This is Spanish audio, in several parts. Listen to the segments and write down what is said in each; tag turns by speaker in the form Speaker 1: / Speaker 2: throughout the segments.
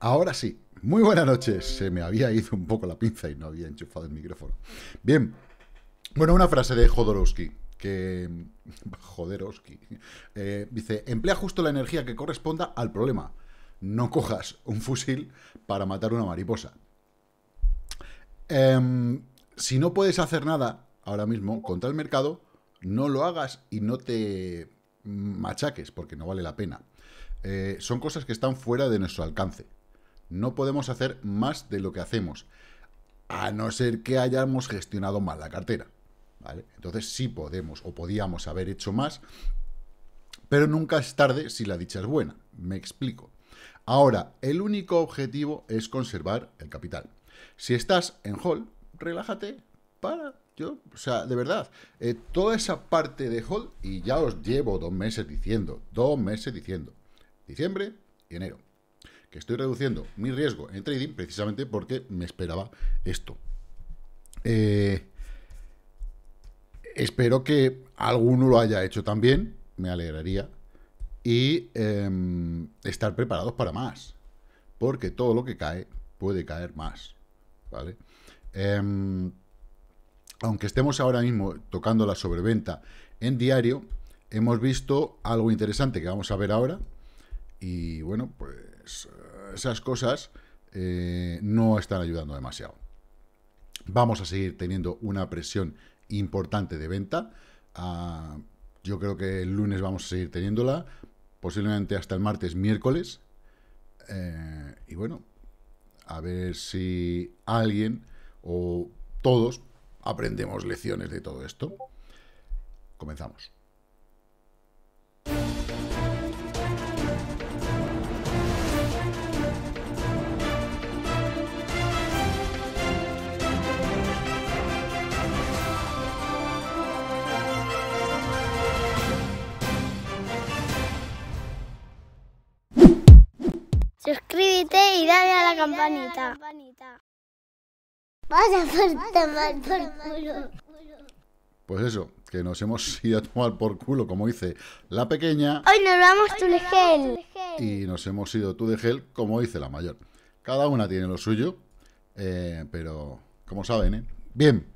Speaker 1: Ahora sí, muy buenas noches. Se me había ido un poco la pinza y no había enchufado el micrófono. Bien, bueno, una frase de Jodorowsky, que... Jodorowsky. Eh, dice, emplea justo la energía que corresponda al problema. No cojas un fusil para matar una mariposa. Em, si no puedes hacer nada ahora mismo contra el mercado, no lo hagas y no te machaques, porque no vale la pena. Eh, son cosas que están fuera de nuestro alcance. No podemos hacer más de lo que hacemos, a no ser que hayamos gestionado mal la cartera. Entonces sí podemos o podíamos haber hecho más, pero nunca es tarde si la dicha es buena. Me explico. Ahora, el único objetivo es conservar el capital. Si estás en hall, relájate, para, yo, o sea, de verdad, eh, toda esa parte de hold, y ya os llevo dos meses diciendo, dos meses diciendo, diciembre y enero que estoy reduciendo mi riesgo en trading precisamente porque me esperaba esto. Eh, espero que alguno lo haya hecho también, me alegraría, y em, estar preparados para más, porque todo lo que cae puede caer más, ¿vale? Em, aunque estemos ahora mismo tocando la sobreventa en diario, hemos visto algo interesante que vamos a ver ahora, y bueno, pues esas cosas eh, no están ayudando demasiado. Vamos a seguir teniendo una presión importante de venta. Ah, yo creo que el lunes vamos a seguir teniéndola, posiblemente hasta el martes, miércoles. Eh, y bueno, a ver si alguien o todos aprendemos lecciones de todo esto. Comenzamos. suscríbete y dale a la campanita.
Speaker 2: a tomar por
Speaker 1: culo. Pues eso, que nos hemos ido a tomar por culo, como dice la pequeña. Hoy nos vamos tú de gel. Y nos hemos ido tú de gel, como dice la mayor. Cada una tiene lo suyo, eh, pero como saben, ¿eh? Bien.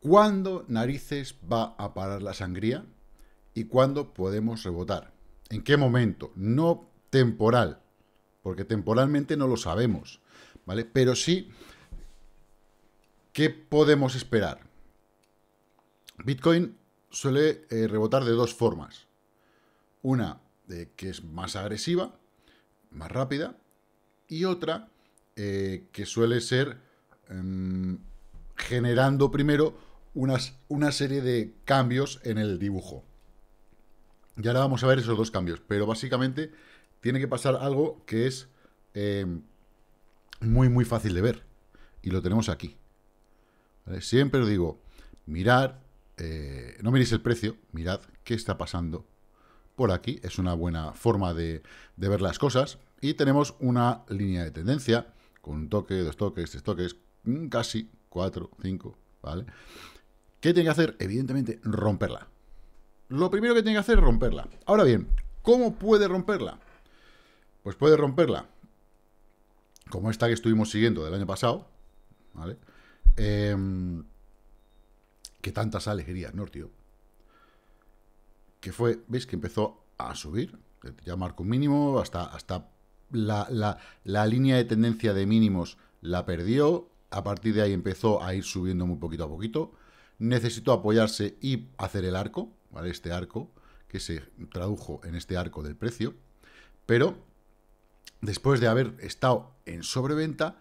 Speaker 1: ¿Cuándo narices va a parar la sangría? ¿Y cuándo podemos rebotar? ¿En qué momento? No temporal, porque temporalmente no lo sabemos, ¿vale? Pero sí, ¿qué podemos esperar? Bitcoin suele eh, rebotar de dos formas. Una eh, que es más agresiva, más rápida, y otra eh, que suele ser em, generando primero unas, una serie de cambios en el dibujo. Y ahora vamos a ver esos dos cambios, pero básicamente tiene que pasar algo que es eh, muy, muy fácil de ver. Y lo tenemos aquí. Siempre os digo, mirad, eh, no miréis el precio, mirad qué está pasando por aquí. Es una buena forma de, ver las cosas. Y tenemos una línea de tendencia con un toque, dos toques, tres toques, mm, casi cuatro, cinco, ¿vale? ¿Qué tiene que hacer? Evidentemente, romperla. Lo primero que tiene que hacer es romperla. Ahora bien, ¿cómo puede romperla? pues puede romperla, como esta que estuvimos siguiendo del año pasado, ¿vale? Em, que tantas alegrías, ¿no, tío? Que fue, ¿veis? Que empezó a subir, ya marcó un mínimo, hasta, hasta la, la línea de tendencia de mínimos la perdió, a partir de ahí empezó a ir subiendo muy poquito a poquito, necesitó apoyarse y hacer el arco, ¿vale? Este arco, que se tradujo en este arco del precio, pero después de haber estado en sobreventa,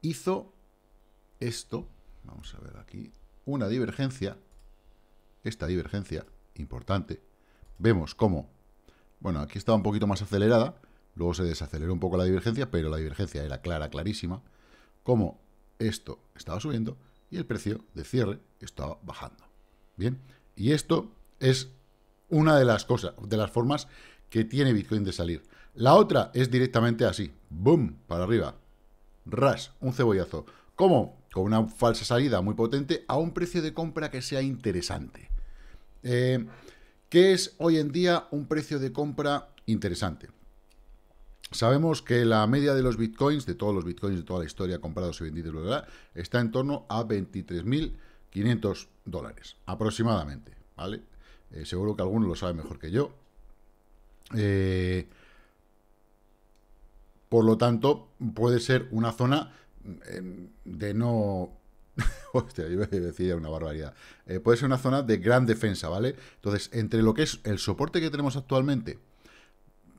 Speaker 1: hizo esto, vamos a ver aquí, una divergencia, esta divergencia importante, vemos cómo, bueno, aquí estaba un poquito más acelerada, luego se desaceleró un poco la divergencia, pero la divergencia era clara, clarísima, cómo esto estaba subiendo y el precio de cierre estaba bajando. Bien, y esto es una de las cosas, de las formas que tiene Bitcoin de salir. La otra es directamente así, boom, para arriba, ras, un cebollazo. ¿Cómo? Con una falsa salida muy potente a un precio de compra que sea interesante. Eh, ¿Qué es hoy en día un precio de compra interesante? Sabemos que la media de los bitcoins, de todos los bitcoins de toda la historia comprados y vendidos, bla, está en torno a 23.500 dólares, aproximadamente, ¿vale? Eh, seguro que alguno lo sabe mejor que yo. Eh, por lo tanto, puede ser una zona eh, de no... Hostia, yo una barbaridad. Eh, puede ser una zona de gran defensa, ¿vale? Entonces, entre lo que es el soporte que tenemos actualmente,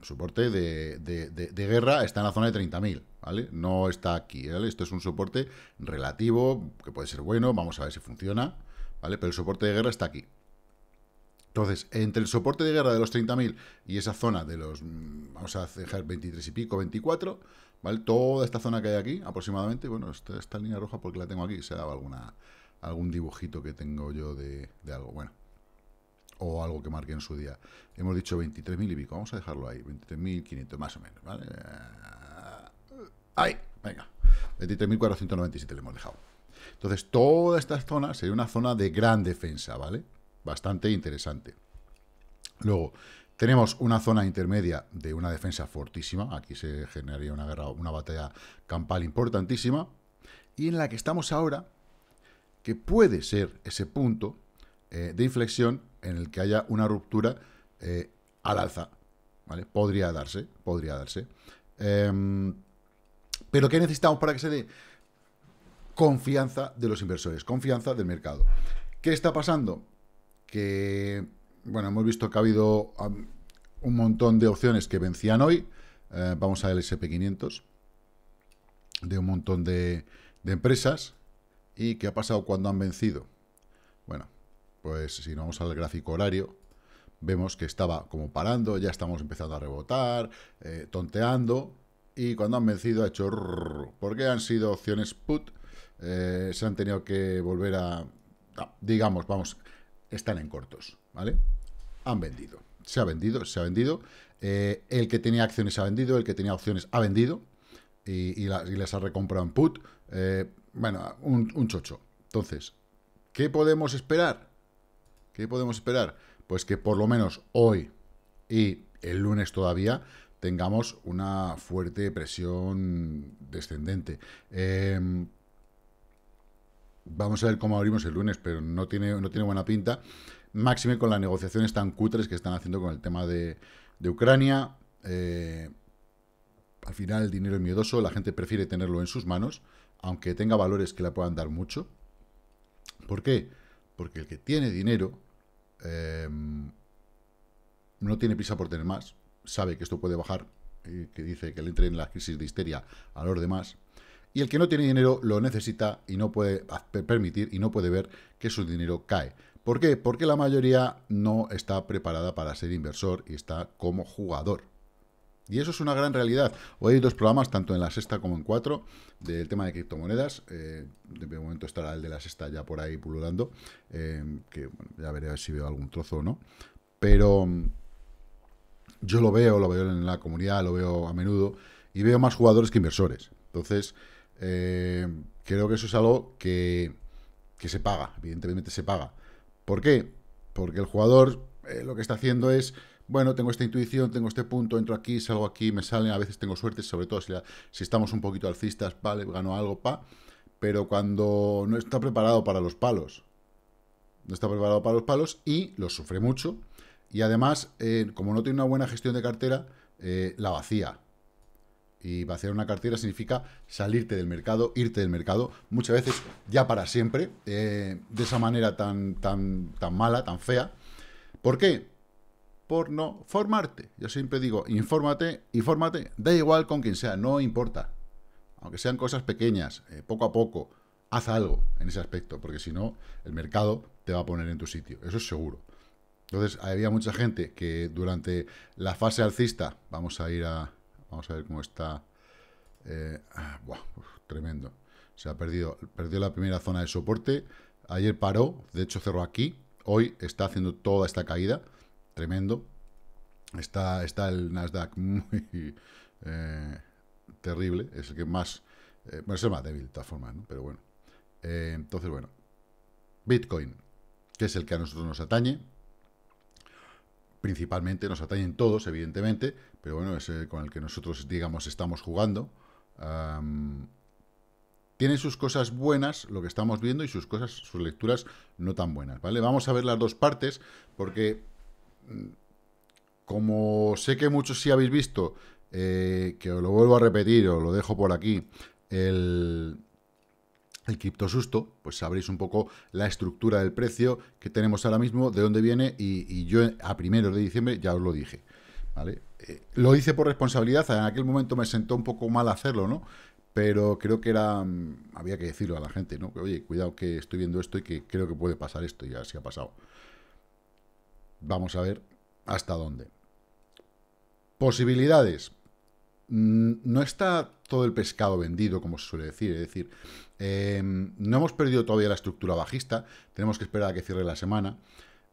Speaker 1: soporte de, de guerra, está en la zona de 30.000, ¿vale? No está aquí, ¿vale? Esto es un soporte relativo, que puede ser bueno, vamos a ver si funciona, ¿vale? Pero el soporte de guerra está aquí. Entonces, entre el soporte de guerra de los 30.000 y esa zona de los, mm, vamos a dejar 23 y pico, 24, ¿vale? Toda esta zona que hay aquí, aproximadamente, bueno, esta, línea roja porque la tengo aquí, se dado alguna, algún dibujito que tengo yo de, de algo, bueno, o algo que marque en su día. Hemos dicho 23.000 y pico, vamos a dejarlo ahí, 23.500 más o menos, ¿vale? Ahí, venga, 23.497 le hemos dejado. Entonces, toda esta zona sería una zona de gran defensa, ¿vale? bastante interesante. Luego, tenemos una zona intermedia de una defensa fortísima, aquí se generaría una guerra, una batalla campal importantísima, y en la que estamos ahora, que puede ser ese punto eh, de inflexión en el que haya una ruptura eh, al alza, ¿vale? Podría darse, podría darse. Em, pero ¿qué necesitamos para que se dé? Confianza de los inversores, confianza del mercado. ¿Qué está pasando? que, bueno, hemos visto que ha habido um, un montón de opciones que vencían hoy. Eh, vamos al SP500 de un montón de, empresas. ¿Y qué ha pasado cuando han vencido? Bueno, pues si nos vamos al gráfico horario, vemos que estaba como parando, ya estamos empezando a rebotar, eh, tonteando, y cuando han vencido ha hecho... ¿Por porque han sido opciones put, eh, se han tenido que volver a... digamos, vamos, están en cortos, ¿vale? Han vendido, se ha vendido, se ha vendido. Eh, el que tenía acciones ha vendido, el que tenía opciones ha vendido y, les ha recomprado en put. Eh, bueno, un, chocho. Entonces, ¿qué podemos esperar? ¿Qué podemos esperar? Pues que por lo menos hoy y el lunes todavía tengamos una fuerte presión descendente. Eh, Vamos a ver cómo abrimos el lunes, pero no tiene, no tiene buena pinta. Máxime con las negociaciones tan cutres que están haciendo con el tema de, Ucrania. Eh, al final el dinero es miedoso, la gente prefiere tenerlo en sus manos, aunque tenga valores que le puedan dar mucho. ¿Por qué? Porque el que tiene dinero em, no tiene prisa por tener más, sabe que esto puede bajar, y que dice que le entre en la crisis de histeria a los demás, y el que no tiene dinero lo necesita y no puede permitir y no puede ver que su dinero cae. ¿Por qué? Porque la mayoría no está preparada para ser inversor y está como jugador. Y eso es una gran realidad. Hoy hay dos programas, tanto en la sexta como en cuatro, del tema de criptomonedas. Eh, de momento estará el de la sexta ya por ahí pululando, eh, que ya veré si veo algún trozo o no. Pero mm, yo lo veo, lo veo en la comunidad, lo veo a menudo, y veo más jugadores que inversores. Entonces, eh, creo que eso es algo que, se paga, evidentemente se paga. ¿Por qué? Porque el jugador eh, lo que está haciendo es, bueno, tengo esta intuición, tengo este punto, entro aquí, salgo aquí, me salen, a veces tengo suerte, sobre todo si, si estamos un poquito alcistas, vale, gano algo, pa, pero cuando no está preparado para los palos, no está preparado para los palos y los sufre mucho. Y además, eh, como no tiene una buena gestión de cartera, la vacía. Y vaciar una cartera significa salirte del mercado, irte del mercado, muchas veces ya para siempre, eh, de esa manera tan, tan, tan mala, tan fea. ¿Por qué? Por no formarte. Yo siempre digo, infórmate, infórmate, da igual con quien sea, no importa. Aunque sean cosas pequeñas, eh, poco a poco, haz algo en ese aspecto, porque si no, el mercado te va a poner en tu sitio, eso es seguro. Entonces, había mucha gente que durante la fase alcista, vamos a ir a, Vamos a ver cómo está. Eh, ah, tremendo. Se ha perdido, perdió la primera zona de soporte. Ayer paró, de hecho cerró aquí. Hoy está haciendo toda esta caída. Tremendo. Está, está el Nasdaq muy eh, terrible. Es el que más... Eh, bueno, es el más débil de todas formas, ¿no? Pero bueno. entonces, bueno. Bitcoin, que es el que a nosotros nos atañe. Principalmente nos atañen todos, evidentemente pero bueno, es con el que nosotros, digamos, estamos jugando. tiene sus cosas buenas, lo que estamos viendo, y sus cosas, sus lecturas no tan buenas, ¿vale? Vamos a ver las dos partes, porque mm, como sé que muchos sí habéis visto, eh, que os lo vuelvo a repetir, o lo dejo por aquí, el, el susto, pues sabréis un poco la estructura del precio que tenemos ahora mismo, de dónde viene, y, y yo a primeros de diciembre ya os lo dije. Eh, lo hice por responsabilidad, en aquel momento me sentó un poco mal hacerlo, ¿no? Pero creo que era, mm, había que decirlo a la gente, ¿no? Que, oye, cuidado que estoy viendo esto y que creo que puede pasar esto, y así ha pasado. Vamos a ver hasta dónde. Posibilidades. Mm, no está todo el pescado vendido, como se suele decir. Es decir, em, no hemos perdido todavía la estructura bajista. Tenemos que esperar a que cierre la semana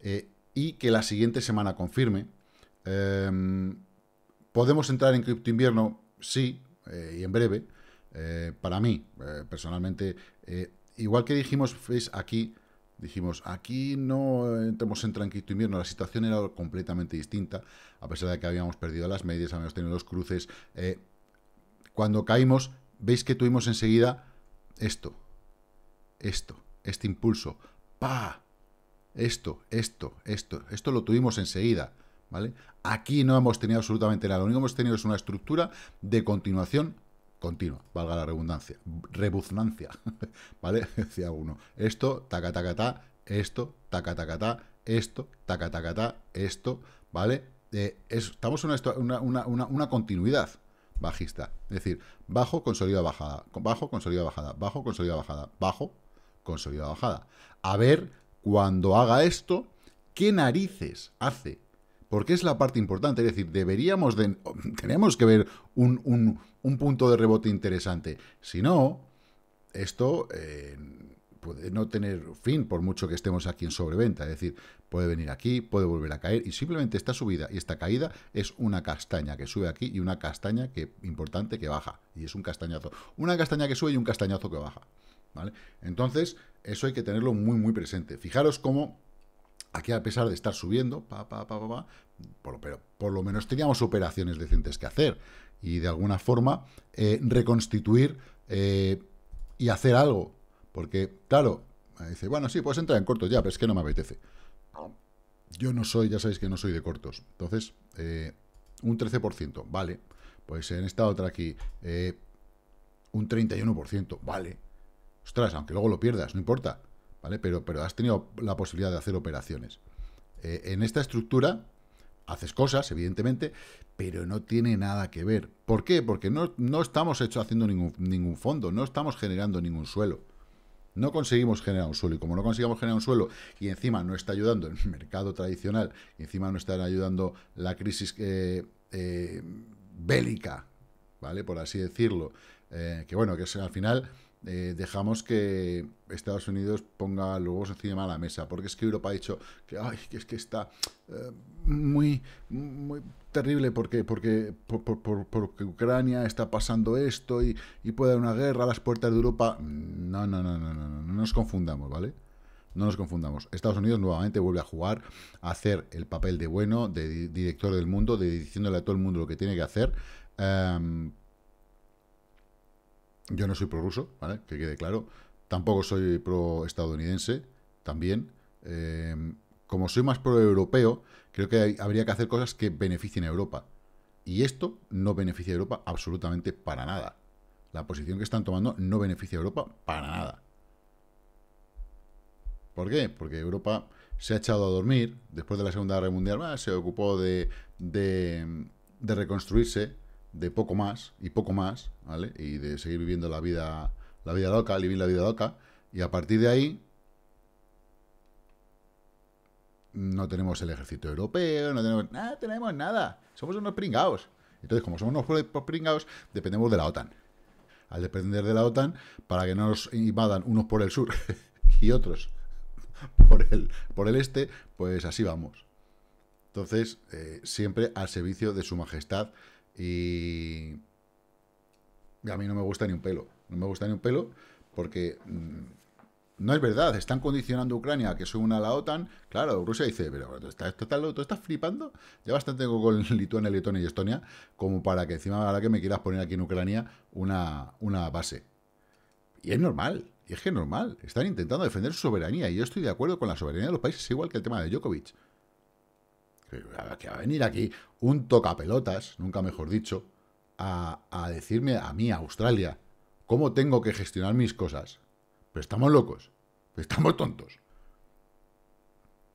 Speaker 1: eh, y que la siguiente semana confirme. Em, ¿Podemos entrar en cripto invierno? Sí, eh, y en breve. Eh, para mí, eh, personalmente, igual que dijimos aquí, dijimos aquí no entramos en cripto invierno, la situación era completamente distinta, a pesar de que habíamos perdido las medias, habíamos tenido los cruces. cuando caímos, veis que tuvimos enseguida esto, esto, este impulso, pa, esto, esto, esto, esto lo tuvimos enseguida. ¿vale? Aquí no hemos tenido absolutamente nada. Lo único que hemos tenido es una estructura de continuación continua, valga la redundancia, rebuznancia, ¿vale? Decía uno, esto, taca, taca, esto, taca, taca, esto, taca, taca, esto, ¿vale? Eh, estamos en una, una, una, una, continuidad bajista, es decir, bajo, consolida, bajada, bajo, consolida, bajada, bajo, consolida, bajada, bajo, consolida, bajada. A ver, cuando haga esto, ¿qué narices hace porque es la parte importante. Es decir, deberíamos de, tenemos que ver un, punto de rebote interesante. Si no, esto eh, puede no tener fin por mucho que estemos aquí en sobreventa. Es decir, puede venir aquí, puede volver a caer y simplemente esta subida y esta caída es una castaña que sube aquí y una castaña que importante que baja. Y es un castañazo. Una castaña que sube y un castañazo que baja. ¿vale? Entonces, eso hay que tenerlo muy, muy presente. Fijaros cómo Aquí, a pesar de estar subiendo, pa, pa, pa, pa, por, pero por lo menos teníamos operaciones decentes que hacer y de alguna forma eh, reconstituir eh, y hacer algo. Porque, claro, dice, bueno, sí, puedes entrar en cortos ya, pero es que no me apetece. Yo no soy, ya sabéis que no soy de cortos. Entonces, eh, un 13%, vale. Pues en esta otra aquí, un 31%, vale. Ostras, aunque luego lo pierdas, no importa. ¿vale? Pero, pero has tenido la posibilidad de hacer operaciones. Eh, en esta estructura haces cosas, evidentemente, pero no tiene nada que ver. ¿Por qué? Porque no, estamos hecho haciendo ningún, fondo, no estamos generando ningún suelo. No conseguimos generar un suelo. Y como no conseguimos generar un suelo y encima no está ayudando el mercado tradicional, y encima no está ayudando la crisis eh, eh, bélica, ¿vale? Por así decirlo. que bueno, que es, al final eh, dejamos que Estados Unidos ponga luego su encima la mesa, porque es que Europa ha dicho que, que es que está eh, muy, muy terrible porque, porque, porque Ucrania está pasando esto y, y, puede haber una guerra a las puertas de Europa. No, no, no, no, no, no, nos confundamos, ¿vale? No nos confundamos. Estados Unidos nuevamente vuelve a jugar, a hacer el papel de bueno, de director del mundo, de diciéndole a todo el mundo lo que tiene que hacer. Em, yo no soy prorruso, ¿vale? Que quede claro. Tampoco soy pro-estadounidense, también. Em, como soy más pro-europeo, creo que habría que hacer cosas que beneficien a Europa. Y esto no beneficia a Europa absolutamente para nada. La posición que están tomando no beneficia a Europa para nada. ¿Por qué? Porque Europa se ha echado a dormir después de la Segunda Guerra Mundial, se ocupó de reconstruirse, de poco más y poco más, ¿vale? Y de seguir viviendo la vida, la vida loca, vivir la vida loca. Y a partir de ahí, no tenemos el ejército europeo, no tenemos nada, tenemos nada. Somos unos pringaos, Entonces, como somos unos pringados, dependemos de la OTAN. Al depender de la OTAN, para que no nos invadan unos por el sur y otros por el, por el este, pues así vamos. Entonces, eh, siempre al servicio de su majestad y a mí no me gusta ni un pelo. No me gusta ni un pelo porque mm, no es verdad. Están condicionando a Ucrania a que una a la OTAN. Claro, Rusia dice, pero tú estás, flipando. Ya bastante tengo con Lituania, Letonia y Estonia como para que encima ahora que me quieras poner aquí en Ucrania una, una base. Y es normal. Y es que es normal. Están intentando defender su soberanía. Y yo estoy de acuerdo con la soberanía de los países, igual que el tema de Djokovic que va a venir aquí un tocapelotas, nunca mejor dicho, a, a decirme a mí, a Australia, cómo tengo que gestionar mis cosas. Pero estamos locos, estamos tontos.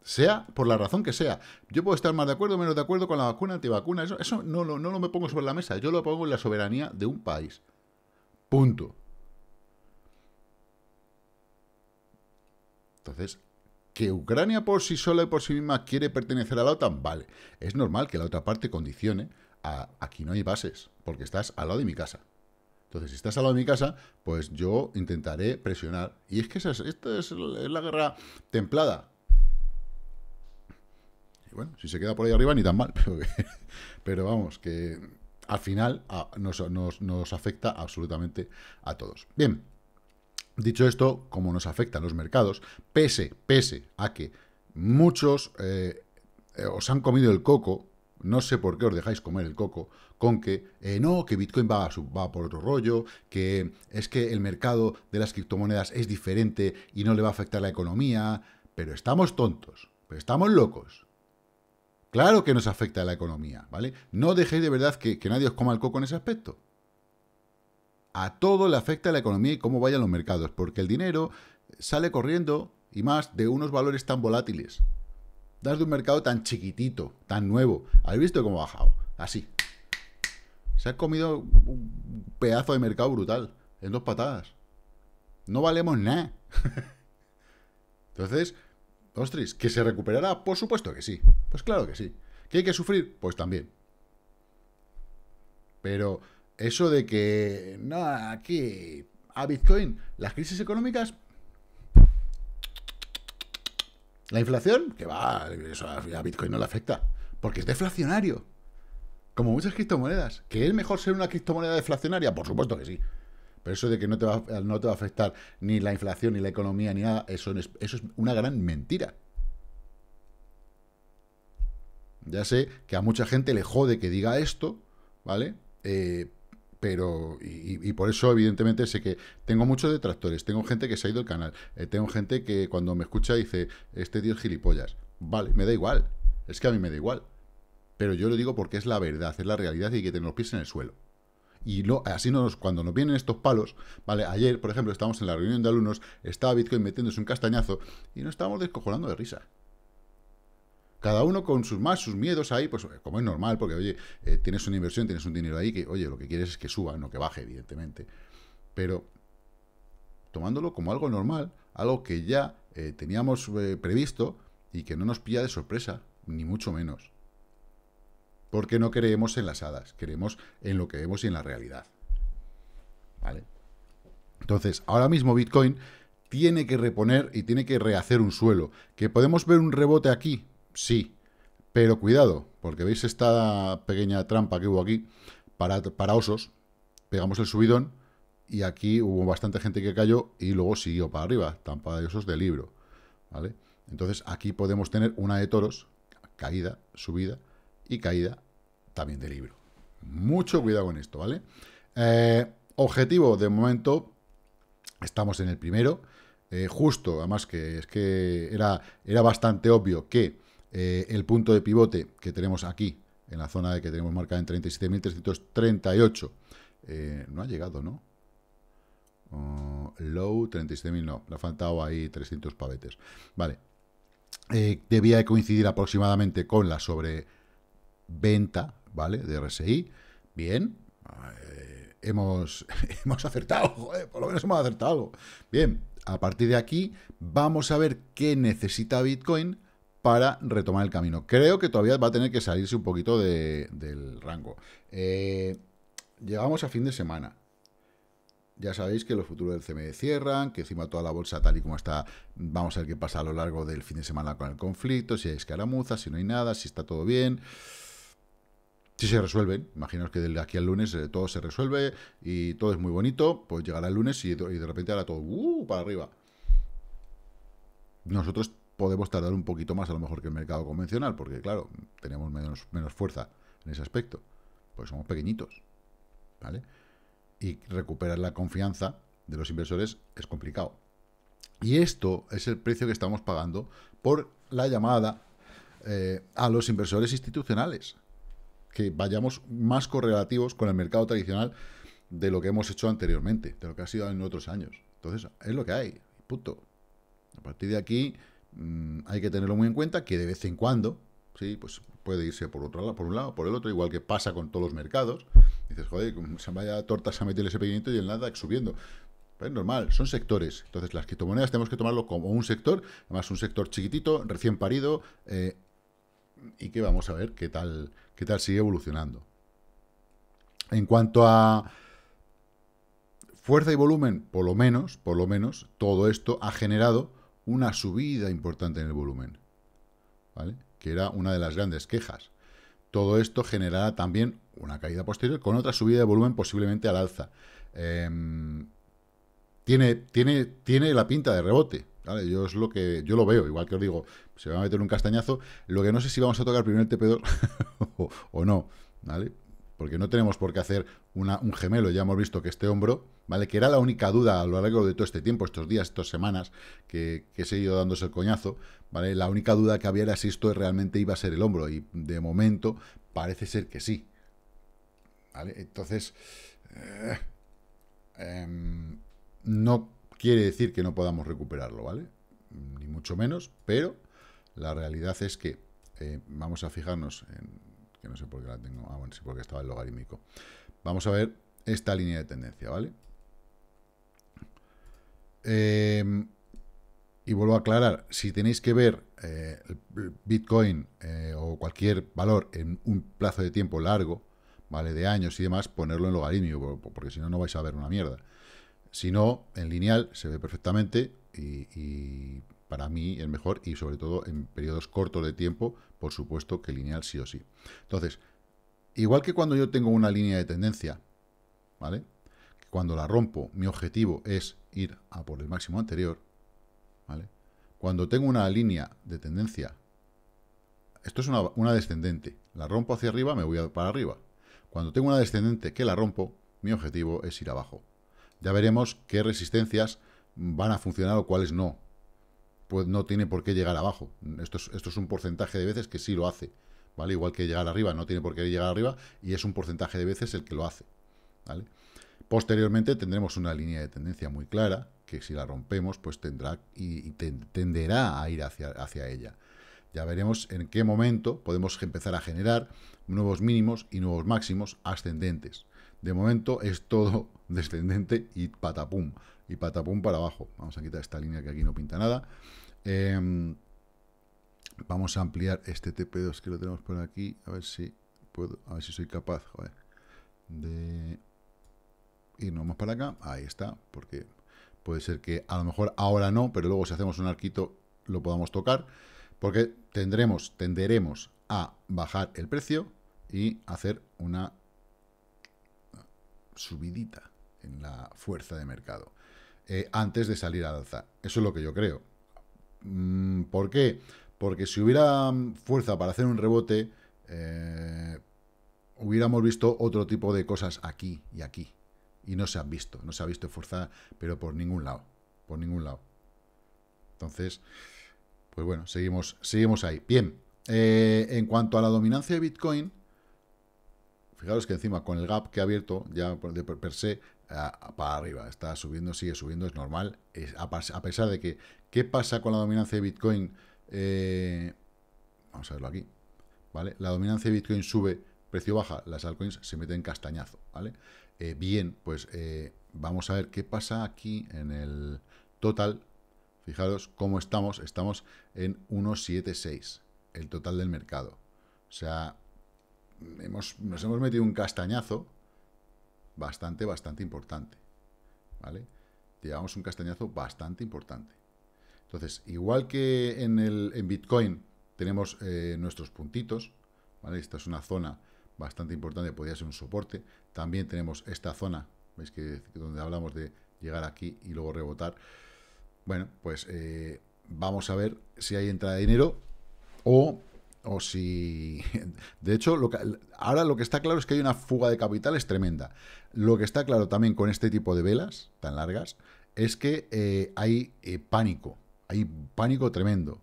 Speaker 1: Sea por la razón que sea. Yo puedo estar más de acuerdo, o menos de acuerdo con la vacuna, antivacuna. Eso, eso no, no, no lo me pongo sobre la mesa. Yo lo pongo en la soberanía de un país. Punto. Entonces, ¿Que Ucrania por sí sola y por sí misma quiere pertenecer a la OTAN? Vale, es normal que la otra parte condicione a aquí no hay bases, porque estás al lado de mi casa. Entonces, si estás al lado de mi casa, pues yo intentaré presionar. Y es que es, esta es la guerra templada. Y bueno, si se queda por ahí arriba, ni tan mal. Pero, vamos, que al final ah, nos afecta absolutamente a todos. Bien, Dicho esto, como nos afectan los mercados, pese, pese a que muchos eh, eh, os han comido el coco, no sé por qué os dejáis comer el coco, con que eh, no, que Bitcoin va, por otro rollo, que es que el mercado de las criptomonedas es diferente y no le va a afectar la economía, pero estamos tontos, estamos locos. Claro que nos afecta a la economía, ¿vale? No dejéis de verdad que nadie os coma el coco en ese aspecto a todo le afecta la economía y cómo vayan los mercados, porque el dinero sale corriendo y más de unos valores tan volátiles. Das de un mercado tan chiquitito, tan nuevo. ¿Habéis visto cómo ha bajado? Así. Se ha comido un pedazo de mercado brutal, en dos patadas. No valemos nada. Entonces, ostris, ¿que se recuperará? Por supuesto que sí. Pues claro que sí. ¿Que hay que sufrir? Pues también. Pero eso de que, no, aquí, a Bitcoin, las crisis económicas... La inflación, que va, eso a Bitcoin no le afecta, porque es deflacionario. Como muchas criptomonedas. ¿Que es mejor ser una criptomoneda deflacionaria? Por supuesto que sí. Pero eso de que no te va, no te va a afectar ni la inflación, ni la economía, ni nada, eso, es, eso es una gran mentira. Ya sé que a mucha gente le jode que diga esto, ¿vale? Eh, pero y, por eso evidentemente sé que tengo muchos detractores, tengo gente que se ha ido al canal, eh, tengo gente que cuando me escucha dice, este tío es gilipollas. Vale, me da igual, es que a mí me da igual. Pero yo lo digo porque es la verdad, es la realidad y que tener los pies en el suelo. Y lo así nos, cuando nos vienen estos palos, ¿vale? Ayer, por ejemplo, estábamos en la reunión de alumnos, estaba Bitcoin metiéndose un castañazo y nos estábamos descojonando de risa cada uno con sus más, sus miedos ahí, pues eh, como es normal, porque oye, eh, tienes una inversión, tienes un dinero ahí que, oye, lo que quieres es que suba, no que baje, evidentemente. Pero tomándolo como algo normal, algo que ya eh, teníamos previsto y que no nos pilla de sorpresa, ni mucho menos. Porque no creemos en las hadas, creemos en lo que vemos y en la realidad. ¿Vale? Entonces, ahora mismo Bitcoin tiene que reponer y tiene que rehacer un suelo. Que podemos ver un rebote aquí, sí, pero cuidado, porque veis esta pequeña trampa que hubo aquí para, para osos, pegamos el subidón y aquí hubo bastante gente que cayó y luego siguió para arriba, trampa de osos de libro, ¿vale? Entonces aquí podemos tener una de toros, caída, subida y caída también de libro. Mucho cuidado con esto, ¿vale? Eh, objetivo, de momento, estamos en el primero. Eh, justo, además que es que era, era bastante obvio que eh, el punto de pivote que tenemos aquí, en la zona de que tenemos marcada en 37.338, eh, no ha llegado, ¿no? Oh, low, 37.000, no, le ha faltado ahí 300 pavetes. Vale, eh, debía de coincidir aproximadamente con la sobreventa, ¿vale? De RSI. Bien, hemos, hemos acertado, joder, por lo menos hemos acertado Bien, a partir de aquí vamos a ver qué necesita Bitcoin para retomar el camino. Creo que todavía va a tener que salirse un poquito del rango. Eh, llegamos a fin de semana. Ya sabéis que los futuros del CME cierran, que encima toda la bolsa tal y como está, vamos a ver qué pasa a lo largo del fin de semana con el conflicto, si hay escaramuza, si no hay nada, si está todo bien. Si se resuelven, imaginaos que desde aquí al lunes eh, todo se resuelve y todo es muy bonito, pues llegará el lunes y, de repente hará todo uh, para arriba. Nosotros podemos tardar un poquito más a lo mejor que el mercado convencional, porque claro, tenemos menos, menos fuerza en ese aspecto, pues somos pequeñitos, ¿vale? Y recuperar la confianza de los inversores es complicado. Y esto es el precio que estamos pagando por la llamada eh, a los inversores institucionales, que vayamos más correlativos con el mercado tradicional de lo que hemos hecho anteriormente, de lo que ha sido en otros años. Entonces, es lo que hay, punto. A partir de aquí, Mm, hay que tenerlo muy en cuenta que de vez en cuando, sí, pues puede irse por, otro, lado, por un lado, por el otro, igual que pasa con todos los mercados. Dices, joder, se vaya torta se ha metido el sp y el nada subiendo. Pues normal, son sectores. Entonces, las criptomonedas tenemos que tomarlo como un sector, además un sector chiquitito, recién parido, eh, y que vamos a ver qué tal, qué tal sigue evolucionando. En cuanto a fuerza y volumen, por lo menos, por lo menos, todo esto ha generado una subida importante en el volumen, ¿vale? que era una de las grandes quejas. Todo esto generará también una caída posterior con otra subida de volumen posiblemente al alza. Em, tiene, tiene, tiene la pinta de rebote, ¿Vale? Yo es lo que yo lo veo, igual que os digo, se va a meter un castañazo. Lo que no sé si vamos a tocar primero el TP2 o, o, no, ¿vale? porque no tenemos por qué hacer un gemelo, ya hemos visto que este hombro, ¿vale? Que era la única duda a lo largo de todo este tiempo, estos días, estas semanas, que, que se ha ido dándose el coñazo, ¿vale? La única duda que había era si esto realmente iba a ser el hombro, y de momento parece ser que sí, ¿vale? Entonces, eh, em, no quiere decir que no podamos recuperarlo, ¿vale? Ni mucho menos, pero la realidad es que eh, vamos a fijarnos en no sé por qué la tengo. Ah, bueno, sí, porque estaba el logarítmico. Vamos a ver esta línea de tendencia, ¿vale? Em, y vuelvo a aclarar, si tenéis que ver eh, Bitcoin eh, o cualquier valor en un plazo de tiempo largo, ¿vale? De años y demás, ponerlo en logarítmico, porque si no, no vais a ver una mierda. Si no, en lineal se ve perfectamente y para mí es mejor y sobre todo en periodos cortos de tiempo, por supuesto que lineal sí o sí. Entonces, igual que cuando yo tengo una línea de tendencia, ¿vale? Cuando la rompo, mi objetivo es ir a por el máximo anterior, ¿vale? Cuando tengo una línea de tendencia, esto es una, una descendente, la rompo hacia arriba, me voy para arriba. Cuando tengo una descendente que la rompo, mi objetivo es ir abajo. Ya veremos qué resistencias van a funcionar o cuáles no pues no tiene por qué llegar abajo. Esto es, un porcentaje de veces que sí lo hace, ¿vale? Igual que llegar arriba, no tiene por qué llegar arriba y es un porcentaje de veces el que lo hace, ¿vale? Posteriormente tendremos una línea de tendencia muy clara, que si la rompemos, pues tendrá y, tenderá a ir hacia, hacia ella. Ya veremos en qué momento podemos empezar a generar nuevos mínimos y nuevos máximos ascendentes. De momento es todo descendente y patapum y patapum para abajo. Vamos a quitar esta línea que aquí no pinta nada. Em, vamos a ampliar este TP2 que lo tenemos por aquí. A ver si puedo, a ver si soy capaz de irnos más para acá. Ahí está, porque puede ser que a lo mejor ahora no, pero luego si hacemos un arquito lo podamos tocar, porque tendremos, tenderemos a bajar el precio y hacer una subidita en la fuerza de mercado. Eh, antes de salir al alza. Eso es lo que yo creo. Mm, ¿Por qué? Porque si hubiera fuerza para hacer un rebote, eh, hubiéramos visto otro tipo de cosas aquí y aquí. Y no se han visto, no se ha visto fuerza, pero por ningún lado, por ningún lado. Entonces, pues bueno, seguimos, seguimos ahí. Bien, eh, en cuanto a la dominancia de Bitcoin, fijaros que encima con el gap que ha abierto, ya de per se, para arriba. Está subiendo, sigue subiendo, es normal. Es, a, pesar de que, ¿qué pasa con la dominancia de Bitcoin? Eh, vamos a verlo aquí. ¿Vale? La dominancia de Bitcoin sube, precio baja, las altcoins se meten castañazo, ¿vale? Eh, bien, pues eh, vamos a ver qué pasa aquí en el total. Fijaros cómo estamos, estamos en 1.76, el total del mercado. O sea, nos hemos metido un castañazo, bastante, bastante importante. ¿Vale? Llevamos un castañazo bastante importante. Entonces, igual que en, el, en Bitcoin tenemos eh, nuestros puntitos, Esta es una zona bastante importante, podría ser un soporte. También tenemos esta zona, veis que donde hablamos de llegar aquí y luego rebotar. Bueno, pues eh, vamos a ver si hay entrada de dinero o o si... De hecho, ahora lo que está claro es que hay una fuga de capitales tremenda. Lo que está claro también con este tipo de velas tan largas es que eh, hay eh, pánico, hay pánico tremendo.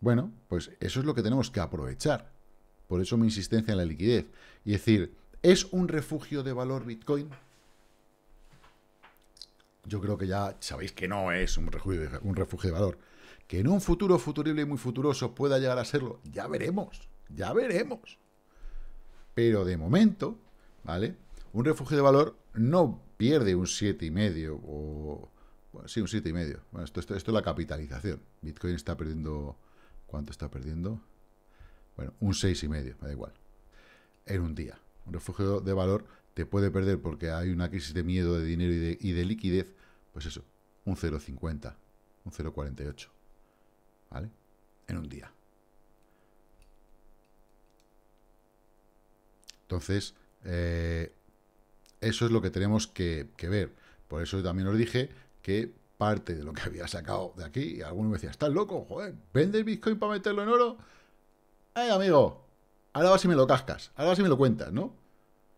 Speaker 1: Bueno, pues eso es lo que tenemos que aprovechar. Por eso mi insistencia en la liquidez. Y decir, ¿es un refugio de valor Bitcoin? Yo creo que ya sabéis que no es un refugio de, un refugio de valor. Que en un futuro futurible y muy futuroso pueda llegar a serlo, ya veremos, ya veremos. Pero de momento, ¿vale? Un refugio de valor no pierde un 7,5 o... Bueno, sí, un 7,5. Bueno, esto, esto, esto es la capitalización. Bitcoin está perdiendo... ¿Cuánto está perdiendo? Bueno, un 6,5, me da igual. En un día. Un refugio de valor te puede perder porque hay una crisis de miedo de dinero y de, y de liquidez, pues eso, un 0,50, un 0,48. ¿vale? En un día. Entonces, eh, eso es lo que tenemos que, ver. Por eso también os dije que parte de lo que había sacado de aquí, y alguno me decía, ¿estás loco? Joder, ¿vendes Bitcoin para meterlo en oro? ¡Ay, amigo! Ahora vas si me lo cascas, ahora vas si me lo cuentas, ¿no?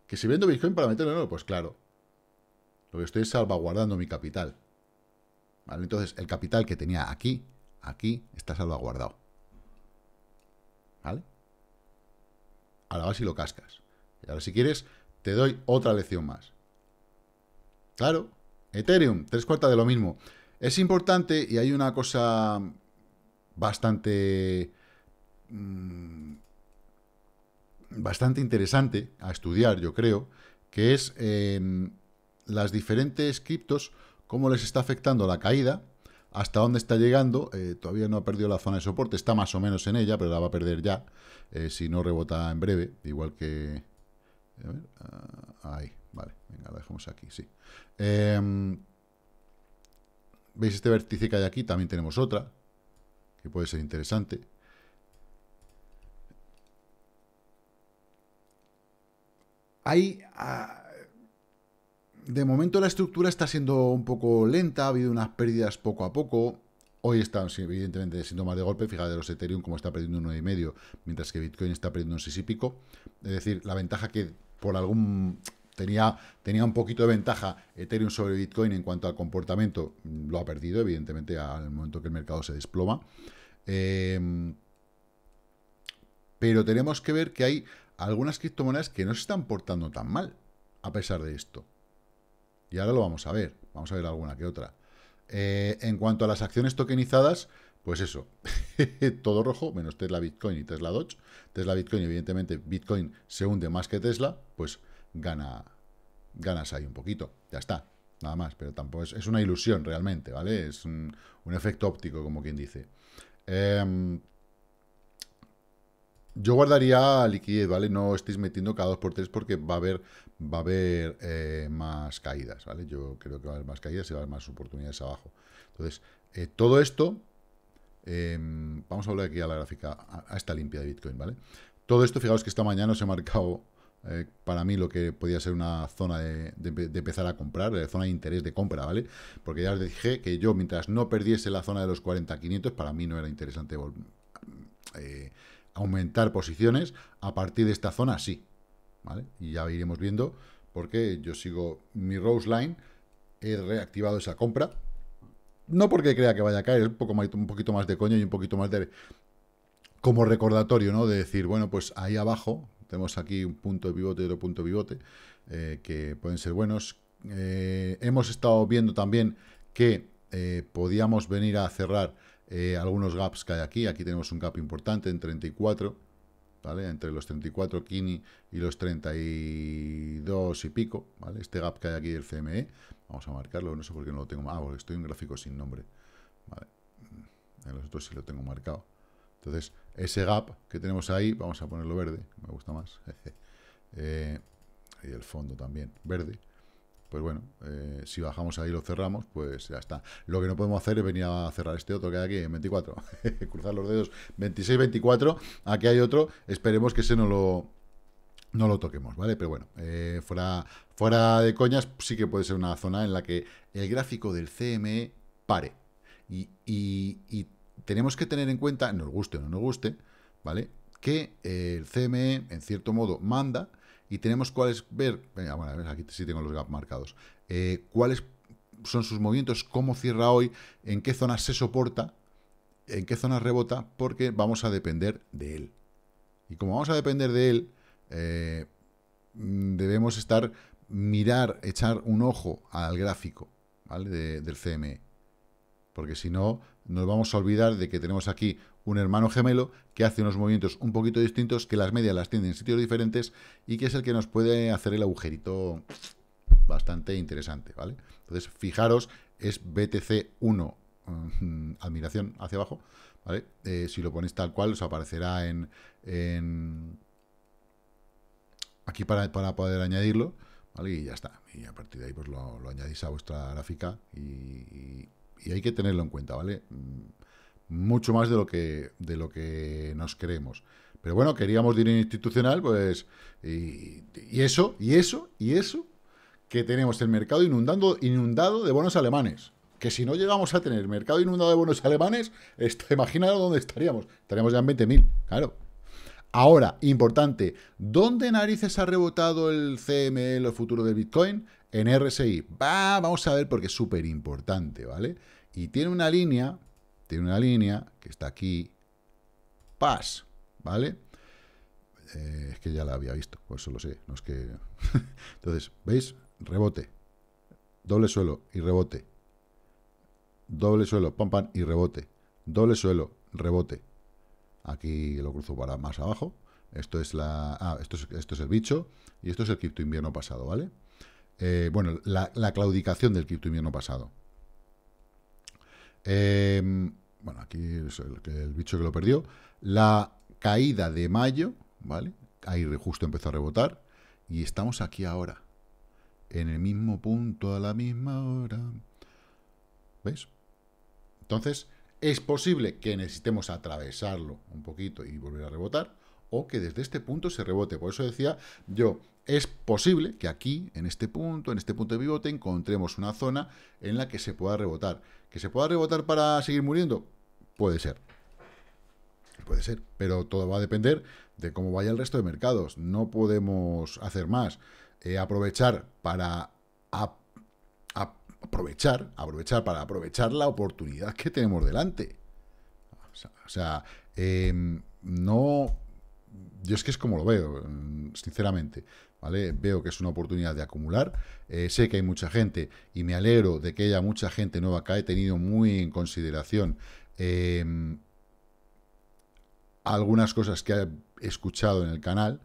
Speaker 1: Que si vendo Bitcoin para meterlo en oro, pues claro. Lo que estoy es salvaguardando mi capital. ¿Vale? Entonces, el capital que tenía aquí aquí está salvaguardado. ¿Vale? Ahora vas y lo cascas. Y ahora si quieres, te doy otra lección más. Claro, Ethereum, tres cuartas de lo mismo. Es importante y hay una cosa bastante... Mm, bastante interesante a estudiar, yo creo, que es em, las diferentes criptos, cómo les está afectando la caída hasta dónde está llegando. Eh, todavía no ha perdido la zona de soporte, está más o menos en ella, pero la va a perder ya, eh, si no rebota en breve, igual que... A ver, ah, ahí, vale, venga, la dejamos aquí, sí. Em, ¿Veis este vértice que hay aquí? También tenemos otra, que puede ser interesante. Hay... De momento la estructura está siendo un poco lenta, ha habido unas pérdidas poco a poco. Hoy están, evidentemente siendo más de golpe. Fíjate los Ethereum como está perdiendo un 9,5, mientras que Bitcoin está perdiendo un 6 y pico. Es decir, la ventaja que por algún... Tenía, tenía un poquito de ventaja Ethereum sobre Bitcoin en cuanto al comportamiento. Lo ha perdido, evidentemente, al momento que el mercado se desploma. Em, pero tenemos que ver que hay algunas criptomonedas que no se están portando tan mal, a pesar de esto. Y ahora lo vamos a ver. Vamos a ver alguna que otra. Eh, en cuanto a las acciones tokenizadas, pues eso, todo rojo, menos Tesla Bitcoin y Tesla Dodge. Tesla Bitcoin, evidentemente, Bitcoin se hunde más que Tesla, pues gana, ganas ahí un poquito. Ya está, nada más, pero tampoco es, una ilusión realmente, ¿vale? Es un, efecto óptico, como quien dice. Em, yo guardaría liquidez, ¿vale? No estéis metiendo cada 2 por 3 porque va a haber, va a haber eh, más caídas, ¿vale? Yo creo que va a haber más caídas y va a haber más oportunidades abajo. Entonces, eh, todo esto, em, vamos a volver aquí a la gráfica, a, esta limpia de Bitcoin, ¿vale? Todo esto, fijaos que esta mañana os he marcado eh, para mí lo que podía ser una zona de, empezar a comprar, zona de interés de compra, ¿vale? Porque ya os dije que yo, mientras no perdiese la zona de los 40-500, para mí no era interesante volver aumentar posiciones a partir de esta zona, sí. ¿Vale? Y ya iremos viendo, porque yo sigo mi Rose Line, he reactivado esa compra. No porque crea que vaya a caer, un, poco un poquito más de coño y un poquito más de... Como recordatorio, ¿no? De decir, bueno, pues ahí abajo tenemos aquí un punto de pivote y otro punto de pivote, eh, que pueden ser buenos. Eh, hemos estado viendo también que eh, podíamos venir a cerrar eh, algunos gaps que hay aquí. Aquí tenemos un gap importante en 34, ¿vale? Entre los 34 Kini y los 32 y pico, ¿vale? Este gap que hay aquí del CME, vamos a marcarlo, no sé por qué no lo tengo. Ah, porque estoy en gráfico sin nombre, ¿vale? Mm, los otros sí lo tengo marcado. Entonces, ese gap que tenemos ahí, vamos a ponerlo verde, me gusta más. Eh, y el fondo también, verde pues bueno, eh, si bajamos ahí y lo cerramos, pues ya está. Lo que no podemos hacer es venir a cerrar este otro que hay aquí en 24. Cruzar los dedos 26, 24. Aquí hay otro. Esperemos que ese no lo, no lo toquemos, ¿vale? Pero bueno, eh, fuera, fuera de coñas, sí que puede ser una zona en la que el gráfico del CME pare. Y, y tenemos que tener en cuenta, nos guste o no nos guste, ¿vale? Que el CME, en cierto modo, manda y tenemos cuáles ver, aquí sí tengo los gap marcados, eh, cuáles son sus movimientos, cómo cierra hoy, en qué zonas se soporta, en qué zonas rebota, porque vamos a depender de él. Y como vamos a depender de él, eh, debemos estar, mirar, echar un ojo al gráfico ¿vale? del CME. Porque si no, nos vamos a olvidar de que tenemos aquí un hermano gemelo que hace unos movimientos un poquito distintos, que las medias las tiene en sitios diferentes y que es el que nos puede hacer el agujerito bastante interesante, ¿vale? Entonces, fijaros, es BTC1, mm, admiración hacia abajo, ¿vale? Eh, si lo ponéis tal cual, os aparecerá en... aquí para, para poder añadirlo, ¿vale? Y ya está. Y a partir de ahí, pues lo, añadís a vuestra gráfica y, hay que tenerlo en cuenta, ¿vale? Mm, mucho más de lo que, de lo que nos creemos. Pero bueno, queríamos dinero institucional, pues, y, eso, y eso, y eso, que tenemos el mercado inundando, inundado de bonos alemanes. Que si no llegamos a tener mercado inundado de bonos alemanes, imagínate dónde estaríamos. Estaríamos ya en 20.000, claro. Ahora, importante, ¿dónde narices ha rebotado el CME, el futuro de Bitcoin? En RSI. Va, vamos a ver porque es súper importante, ¿vale? Y tiene una línea tiene una línea que está aquí, ¡pas! ¿Vale? Eh, es que ya la había visto, por eso lo sé, no es que... Entonces, ¿veis? Rebote, doble suelo y rebote, doble suelo, pam, pam, y rebote, doble suelo, rebote. Aquí lo cruzo para más abajo. Esto es la. Ah, esto es, esto es el bicho. Y esto es el cripto invierno pasado, ¿vale? Eh, bueno, la, la, claudicación del cripto invierno pasado. Eh, bueno, aquí es el, bicho que lo perdió, la caída de mayo, ¿vale? Ahí justo empezó a rebotar y estamos aquí ahora, en el mismo punto a la misma hora. ¿Veis? Entonces, es posible que necesitemos atravesarlo un poquito y volver a rebotar, o que desde este punto se rebote. Por eso decía yo es posible que aquí, en este punto, en este punto de pivote, encontremos una zona en la que se pueda rebotar. ¿Que se pueda rebotar para seguir muriendo? Puede ser. Puede ser, pero todo va a depender de cómo vaya el resto de mercados. No podemos hacer más. Eh, aprovechar para... aprovechar, aprovechar para aprovechar la oportunidad que tenemos delante. O sea, em, no yo es que es como lo veo, mm, sinceramente. ¿Vale? Veo que es una oportunidad de acumular. Eh, sé que hay mucha gente y me alegro de que haya mucha gente nueva que he tenido muy en consideración em, algunas cosas que he escuchado en el canal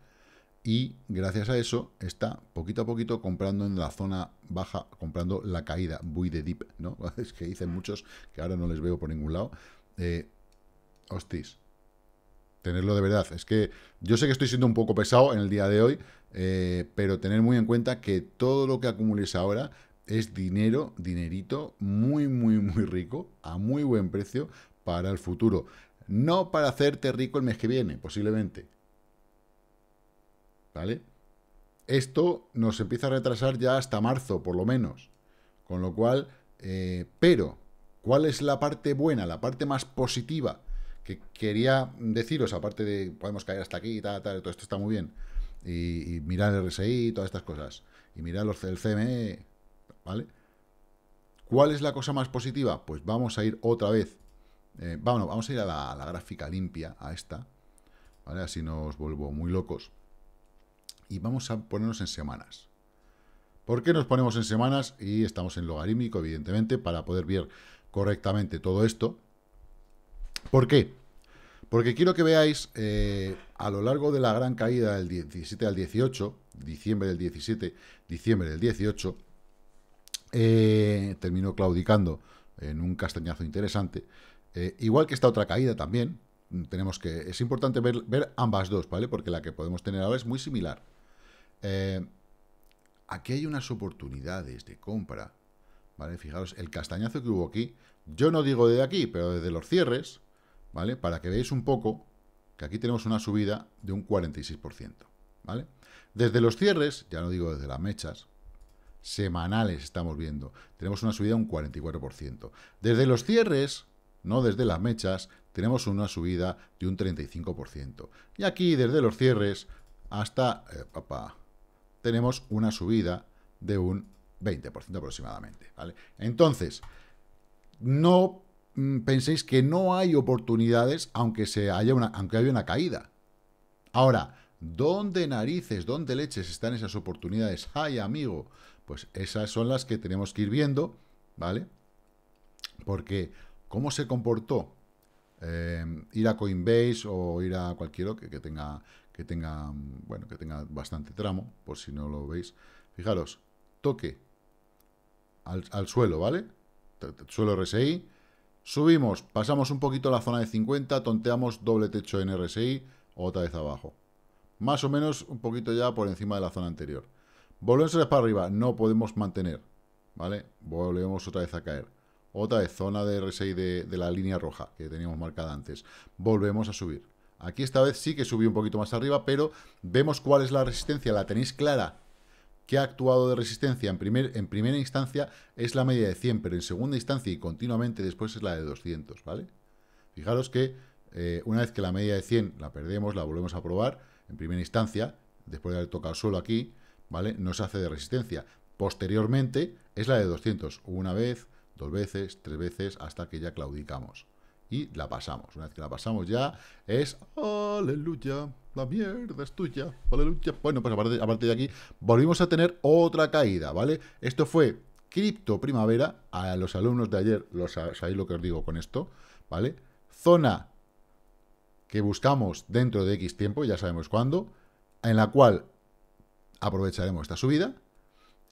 Speaker 1: y gracias a eso está poquito a poquito comprando en la zona baja, comprando la caída, buy de deep, ¿no? Es que dicen muchos que ahora no les veo por ningún lado. Eh, hostis, tenerlo de verdad. Es que yo sé que estoy siendo un poco pesado en el día de hoy, eh, pero tener muy en cuenta que todo lo que acumules ahora es dinero, dinerito muy, muy, muy rico, a muy buen precio para el futuro. No para hacerte rico el mes que viene, posiblemente. ¿Vale? Esto nos empieza a retrasar ya hasta marzo, por lo menos. Con lo cual, eh, pero, ¿cuál es la parte buena, la parte más positiva? que quería deciros, aparte de podemos caer hasta aquí y tal, todo esto está muy bien, y, mirar el RSI y todas estas cosas, y mirar los, el CME, ¿vale? ¿Cuál es la cosa más positiva? Pues vamos a ir otra vez, eh, vamos a ir a la, gráfica limpia, a esta, ¿vale? Así no os vuelvo muy locos. Y vamos a ponernos en semanas. ¿Por qué nos ponemos en semanas? Y estamos en logarítmico, evidentemente, para poder ver correctamente todo esto, ¿Por qué? Porque quiero que veáis eh, a lo largo de la gran caída del 17 al 18, diciembre del 17, diciembre del 18, eh, terminó claudicando en un castañazo interesante. Eh, igual que esta otra caída también, tenemos que. Es importante ver, ambas dos, ¿vale? Porque la que podemos tener ahora es muy similar. Eh, aquí hay unas oportunidades de compra, ¿vale? Fijaros, el castañazo que hubo aquí, yo no digo desde aquí, pero desde los cierres, ¿vale? Para que veáis un poco que aquí tenemos una subida de un 46%, ¿vale? Desde los cierres, ya no digo desde las mechas, semanales estamos viendo, tenemos una subida de un 44%. Desde los cierres, no desde las mechas, tenemos una subida de un 35%. Y aquí, desde los cierres hasta... Eh, papá, tenemos una subida de un 20% aproximadamente. ¿vale? Entonces, no Mm, penséis que no hay oportunidades aunque, se haya una, aunque haya una caída. Ahora, ¿dónde narices, dónde leches están esas oportunidades? ¡Ay, amigo! Pues esas son las que tenemos que ir viendo, ¿vale? Porque, ¿cómo se comportó? Em, ir a Coinbase o ir a cualquiera... que, tenga que tenga, bueno, que tenga bastante tramo, por si no lo veis. Fijaros, toque al, al suelo, ¿vale? Suelo RSI, Subimos, pasamos un poquito la zona de 50, tonteamos doble techo en RSI, otra vez abajo. Más o menos un poquito ya por encima de la zona anterior. Volvemos otra vez para arriba, no podemos mantener, ¿vale? Volvemos otra vez a caer. Otra vez, zona de RSI de, de la línea roja que teníamos marcada antes. Volvemos a subir. Aquí esta vez sí que subí un poquito más arriba, pero vemos cuál es la resistencia, la tenéis clara, que ha actuado de resistencia en, primer, en primera instancia es la media de 100, pero en segunda instancia y continuamente después es la de 200, ¿vale? Fijaros que eh, una vez que la media de 100 la perdemos, la volvemos a probar en primera instancia, después de haber tocado solo aquí, ¿vale? No se hace de resistencia. Posteriormente es la de 200, una vez, dos veces, tres veces, hasta que ya claudicamos. Y la pasamos. Una vez que la pasamos ya es aleluya la mierda es tuya, Bueno, pues aparte, partir de aquí, volvimos a tener otra caída, ¿vale? Esto fue cripto primavera, a los alumnos de ayer, los, sabéis lo que os digo con esto, ¿vale? Zona que buscamos dentro de X tiempo, ya sabemos cuándo, en la cual aprovecharemos esta subida,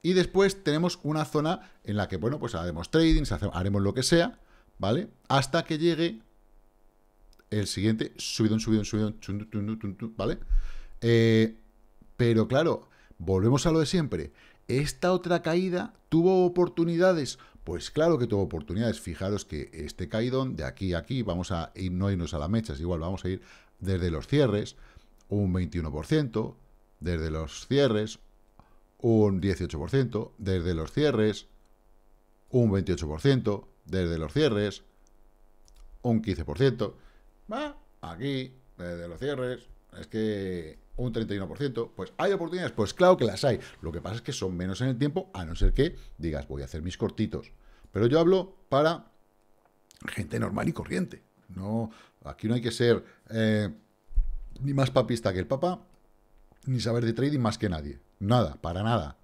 Speaker 1: y después tenemos una zona en la que, bueno, pues haremos trading, haremos lo que sea, ¿vale? Hasta que llegue el siguiente, subido subidón, subidón, chun, chun, ¿vale? Eh, pero claro, volvemos a lo de siempre. ¿Esta otra caída tuvo oportunidades? Pues claro que tuvo oportunidades. Fijaros que este caidón de aquí a aquí, vamos a ir, no irnos a las mechas, igual vamos a ir desde los cierres, un 21%, desde los cierres, un 18%, desde los cierres, un 28%, desde los cierres, un 15%. ¿va? Aquí, de los cierres, es que un 31%, pues hay oportunidades, pues claro que las hay. Lo que pasa es que son menos en el tiempo, a no ser que digas, voy a hacer mis cortitos. Pero yo hablo para gente normal y corriente. No, aquí no hay que ser eh, ni más papista que el papá ni saber de trading más que nadie. Nada, para nada.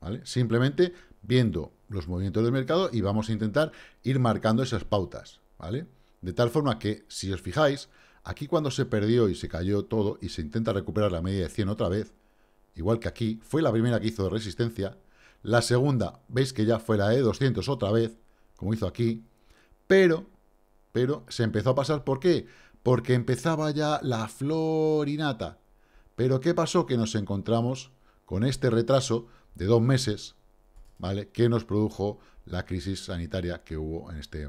Speaker 1: ¿Vale? Simplemente viendo los movimientos del mercado y vamos a intentar ir marcando esas pautas. ¿Vale? De tal forma que, si os fijáis, aquí cuando se perdió y se cayó todo y se intenta recuperar la media de 100 otra vez, igual que aquí, fue la primera que hizo de resistencia, la segunda, veis que ya fue la de 200 otra vez, como hizo aquí, pero, pero se empezó a pasar, ¿por qué? Porque empezaba ya la florinata. Pero ¿qué pasó? Que nos encontramos con este retraso de dos meses, ¿vale? Que nos produjo la crisis sanitaria que hubo en este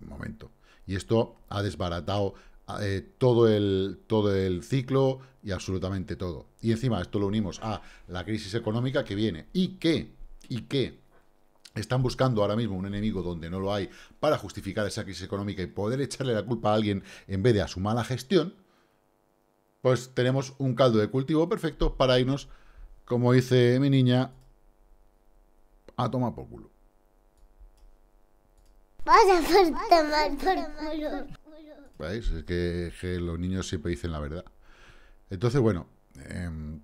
Speaker 1: momento. Y esto ha desbaratado eh, todo, el, todo el ciclo y absolutamente todo. Y encima esto lo unimos a la crisis económica que viene y que, y que están buscando ahora mismo un enemigo donde no lo hay para justificar esa crisis económica y poder echarle la culpa a alguien en vez de a su mala gestión, pues tenemos un caldo de cultivo perfecto para irnos, como dice mi niña, a tomar por culo. Pasa por por culo. ¿Veis? Es que, los niños siempre dicen la verdad. Entonces, bueno, em,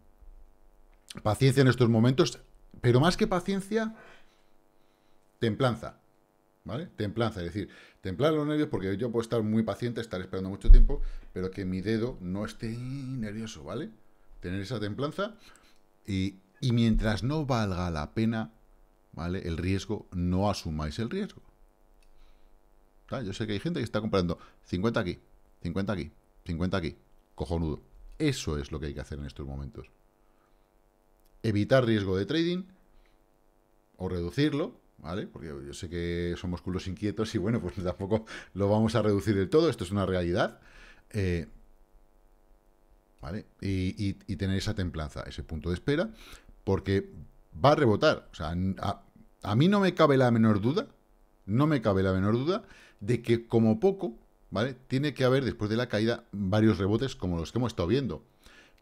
Speaker 1: paciencia en estos momentos, pero más que paciencia, templanza. ¿Vale? Templanza, es decir, templar los nervios porque yo puedo estar muy paciente, estar esperando mucho tiempo, pero que mi dedo no esté nervioso, ¿vale? Tener esa templanza y, y mientras no valga la pena, ¿vale? El riesgo, no asumáis el riesgo. Yo sé que hay gente que está comprando 50 aquí, 50 aquí, 50 aquí. Cojonudo. Eso es lo que hay que hacer en estos momentos. Evitar riesgo de trading o reducirlo, ¿vale? Porque yo sé que somos culos inquietos y bueno, pues tampoco lo vamos a reducir del todo, esto es una realidad. Eh, ¿Vale? Y, tener esa templanza, ese punto de espera, porque va a rebotar. O sea, a, a mí no me cabe la menor duda, no me cabe la menor duda de que como poco, ¿vale? Tiene que haber después de la caída varios rebotes como los que hemos estado viendo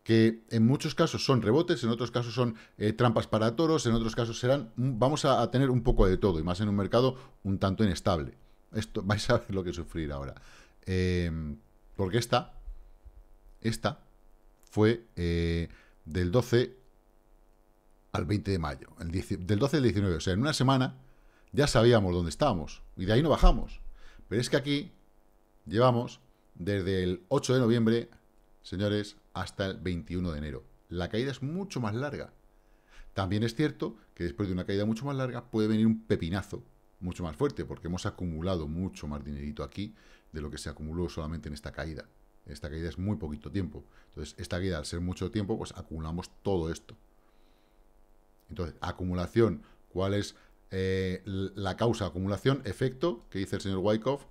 Speaker 1: que en muchos casos son rebotes, en otros casos son eh, trampas para toros, en otros casos serán, mm, vamos a, tener un poco de todo, y más en un mercado un tanto inestable. Esto vais a ver lo que sufrir ahora. Em, porque esta, esta fue eh, del 12 al 20 de mayo, del 12 al 19, o sea, en una semana ya sabíamos dónde estábamos, y de ahí no bajamos. Pero es que aquí llevamos desde el 8 de noviembre, señores, hasta el 21 de enero. La caída es mucho más larga. También es cierto que después de una caída mucho más larga puede venir un pepinazo mucho más fuerte, porque hemos acumulado mucho más dinerito aquí de lo que se acumuló solamente en esta caída. Esta caída es muy poquito tiempo. Entonces, esta caída, al ser mucho tiempo, pues acumulamos todo esto. Entonces, acumulación, ¿cuál es eh, la causa acumulación, efecto, que dice el señor Wyckoff,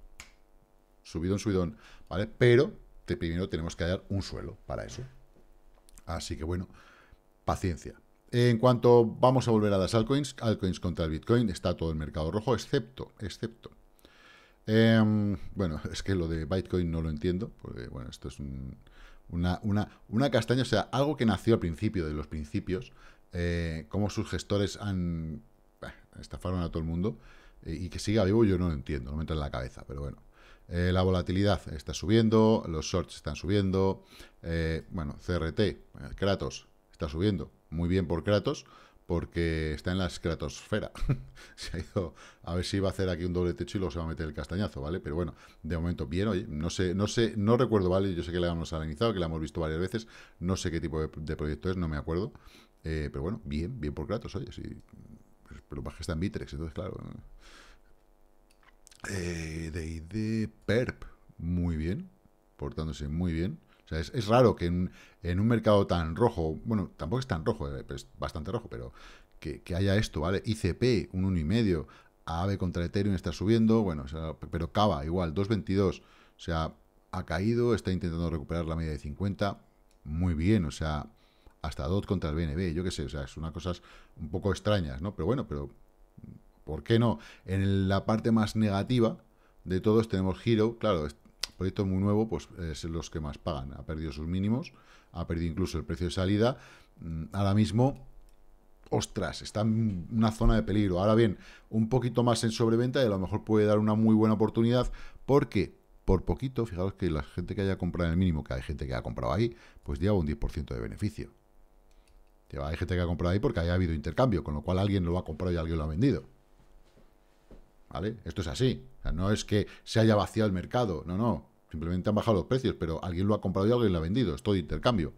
Speaker 1: subidón, subidón, ¿vale? Pero de primero tenemos que hallar un suelo para eso. Así que bueno, paciencia. En cuanto vamos a volver a las altcoins, altcoins contra el Bitcoin, está todo el mercado rojo, excepto, excepto. Em, bueno, es que lo de Bitcoin no lo entiendo, porque bueno, esto es una, una, castaña, o sea, algo que nació al principio de los principios, eh, como sus gestores han estafaron a todo el mundo eh, y que siga vivo yo no lo entiendo, no me entra en la cabeza, pero bueno. Eh, la volatilidad está subiendo, los shorts están subiendo, eh, bueno, CRT, Kratos, está subiendo, muy bien por Kratos, porque está en la Kratosfera se ha a ver si va a hacer aquí un doble techo y luego se va a meter el castañazo, ¿vale? Pero bueno, de momento bien, oye, no sé, no sé, no recuerdo, ¿vale? Yo sé que la hemos analizado, que la hemos visto varias veces, no sé qué tipo de, proyecto es, no me acuerdo. pero bueno, bien, bien por Kratos, oye, sí. Pero más que está en Bitrex, entonces, claro. Eh, de ID Perp, muy bien. Portándose muy bien. O sea, es, raro que en, un mercado tan rojo, bueno, tampoco es tan rojo, eh, pero es bastante rojo, pero que, haya esto, ¿vale? ICP, un 1,5. AVE contra Ethereum está subiendo, bueno, pero Cava igual, 2,22. O sea, ha caído, está intentando recuperar la media de 50. Muy bien, o sea, hasta DOT contra el BNB, yo qué sé, o sea, son unas cosas un poco extrañas, ¿no? Pero bueno, pero ¿por qué no? En la parte más negativa de todos tenemos Hero, claro, proyecto muy nuevo, pues es los que más pagan, ha perdido sus mínimos, ha perdido incluso el precio de salida, mm, ahora mismo ostras, está en una zona de peligro. Ahora bien, un poquito más en sobreventa y a lo mejor puede dar una muy buena oportunidad porque por poquito, fijaros que la gente que haya comprado en el mínimo, que hay gente que ha comprado ahí, pues lleva un 10% de beneficio hay gente que ha comprado ahí porque haya habido intercambio, con lo cual alguien lo ha comprado y alguien lo ha vendido. ¿Vale? Esto es así. no es que se haya vaciado el mercado, no, no. Simplemente han bajado los precios, pero alguien lo ha comprado y alguien lo ha vendido. Es todo intercambio.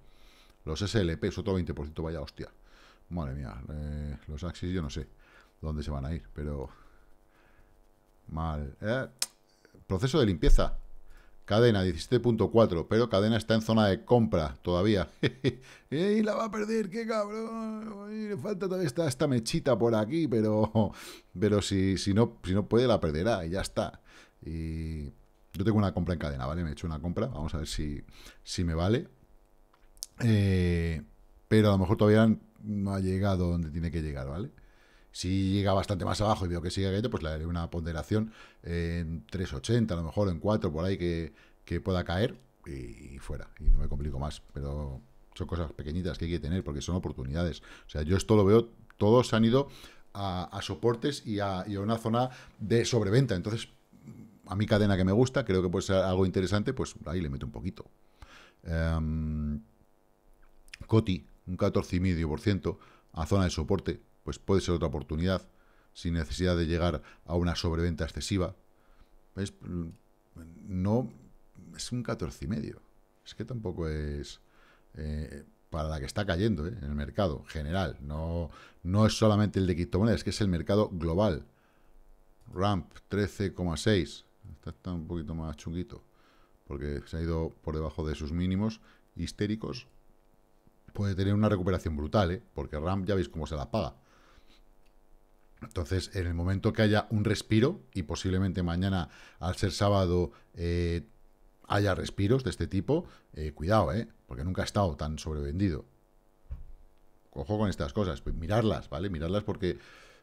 Speaker 1: Los SLPs, otro 20%, vaya hostia. Madre mía, eh, los Axis yo no sé dónde se van a ir, pero... Mal. ¿eh? proceso de limpieza. Cadena 17.4, pero Cadena está en zona de compra todavía. y la va a perder, qué cabrón. le falta todavía esta, esta mechita por aquí, pero, pero si, si, no, si no puede la perderá y ya está. Y yo tengo una compra en cadena, ¿vale? Me he hecho una compra, vamos a ver si, si me vale. Eh, pero a lo mejor todavía no ha llegado donde tiene que llegar, ¿vale? Si llega bastante más abajo y veo que sigue cayendo, pues le daré una ponderación en 3,80, a lo mejor en 4, por ahí que, pueda caer y fuera. Y no me complico más, pero son cosas pequeñitas que hay que tener porque son oportunidades. O sea, yo esto lo veo, todos han ido a, soportes y a, una zona de sobreventa. Entonces, a mi cadena que me gusta, creo que puede ser algo interesante, pues ahí le meto un poquito. Em, Coti, un 14,5% a zona de soporte pues puede ser otra oportunidad, sin necesidad de llegar a una sobreventa excesiva. No, es un 14 y medio. Es que tampoco es eh, para la que está cayendo eh, en el mercado general. No, no es solamente el de criptomonedas, es que es el mercado global. Ramp 13,6. Está, un poquito más chunguito. Porque se ha ido por debajo de sus mínimos histéricos. Puede tener una recuperación brutal, ¿eh? porque Ramp ya veis cómo se la paga. Entonces, en el momento que haya un respiro, y posiblemente mañana, al ser sábado, eh, haya respiros de este tipo, eh, cuidado, ¿eh? Porque nunca ha estado tan sobrevendido. Cojo con estas cosas, pues mirarlas, ¿vale? Mirarlas porque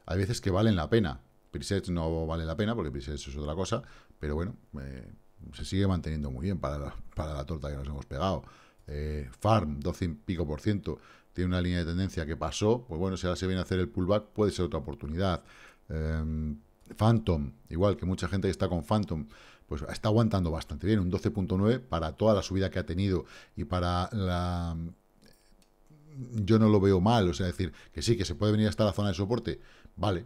Speaker 1: hay veces que valen la pena. Presets no vale la pena porque Presets es otra cosa, pero bueno, eh, se sigue manteniendo muy bien para la, para la torta que nos hemos pegado. Farm, 12 y pico por ciento tiene una línea de tendencia que pasó, pues bueno, si ahora se viene a hacer el pullback, puede ser otra oportunidad. Em, Phantom, igual que mucha gente que está con Phantom, pues está aguantando bastante bien, un 12.9 para toda la subida que ha tenido y para la... Yo no lo veo mal, o sea, decir que sí, que se puede venir hasta la zona de soporte, vale,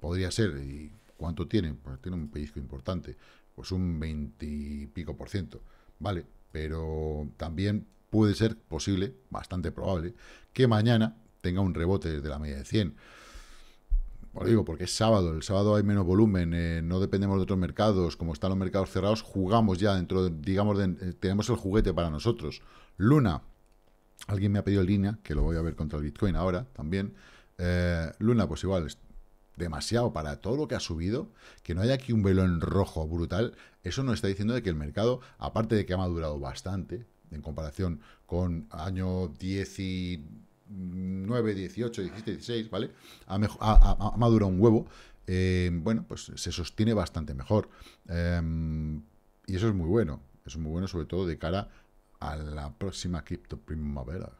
Speaker 1: podría ser. ¿Y cuánto tiene? Pues tiene un pellizco importante, pues un 20 y pico por ciento, vale, pero también puede ser posible, bastante probable, que mañana tenga un rebote de la media de 100. Os digo, porque es sábado, el sábado hay menos volumen, eh, no dependemos de otros mercados, como están los mercados cerrados, jugamos ya dentro, digamos, eh, tenemos el juguete para nosotros. Luna, alguien me ha pedido línea, que lo voy a ver contra el Bitcoin ahora también. Eh, Luna, pues igual, es demasiado para todo lo que ha subido, que no haya aquí un velón rojo brutal, eso nos está diciendo de que el mercado, aparte de que ha madurado bastante, en comparación con año 19, 18, 17, 16, ¿vale? Ha, madurado un huevo, eh, bueno, pues se sostiene bastante mejor. Em, y eso es muy bueno, es muy bueno sobre todo de cara a la próxima cripto primavera.